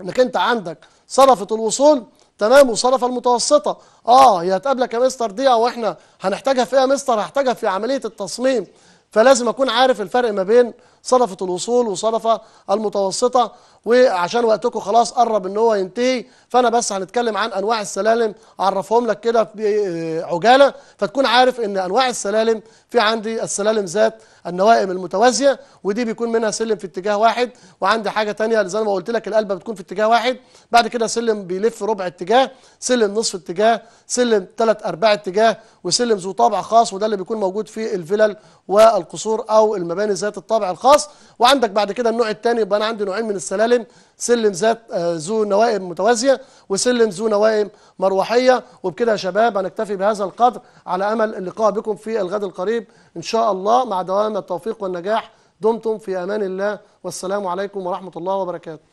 انك انت عندك صدفه الوصول تمام وصدفة المتوسطه اه هي هتقابلك يا مستر دي او احنا هنحتاجها في ايه يا مستر هحتاجها في عمليه التصميم فلازم اكون عارف الفرق ما بين صدفة الوصول وصدفة المتوسطة وعشان وقتكم خلاص قرب ان هو ينتهي فانا بس هنتكلم عن انواع السلالم اعرفهم لك كده آه، عجاله فتكون عارف ان انواع السلالم في عندي السلالم ذات النوائم المتوازيه ودي بيكون منها سلم في اتجاه واحد وعندي حاجه تانية زي ما قلت لك القلبه بتكون في اتجاه واحد بعد كده سلم بيلف ربع اتجاه سلم نصف اتجاه سلم ثلاث ارباع اتجاه وسلم ذو طابع خاص وده اللي بيكون موجود في الفلل والقصور او المباني ذات الطابع الخاص خلاص وعندك بعد كده النوع الثاني يبقى انا عندي نوعين من السلالم سلم ذات آه، ذو نوائب متوازيه وسلم ذو نوائب مروحيه وبكده يا شباب هنكتفي بهذا القدر على امل اللقاء بكم في الغد القريب ان شاء الله مع دوام التوفيق والنجاح دمتم في امان الله والسلام عليكم ورحمه الله وبركاته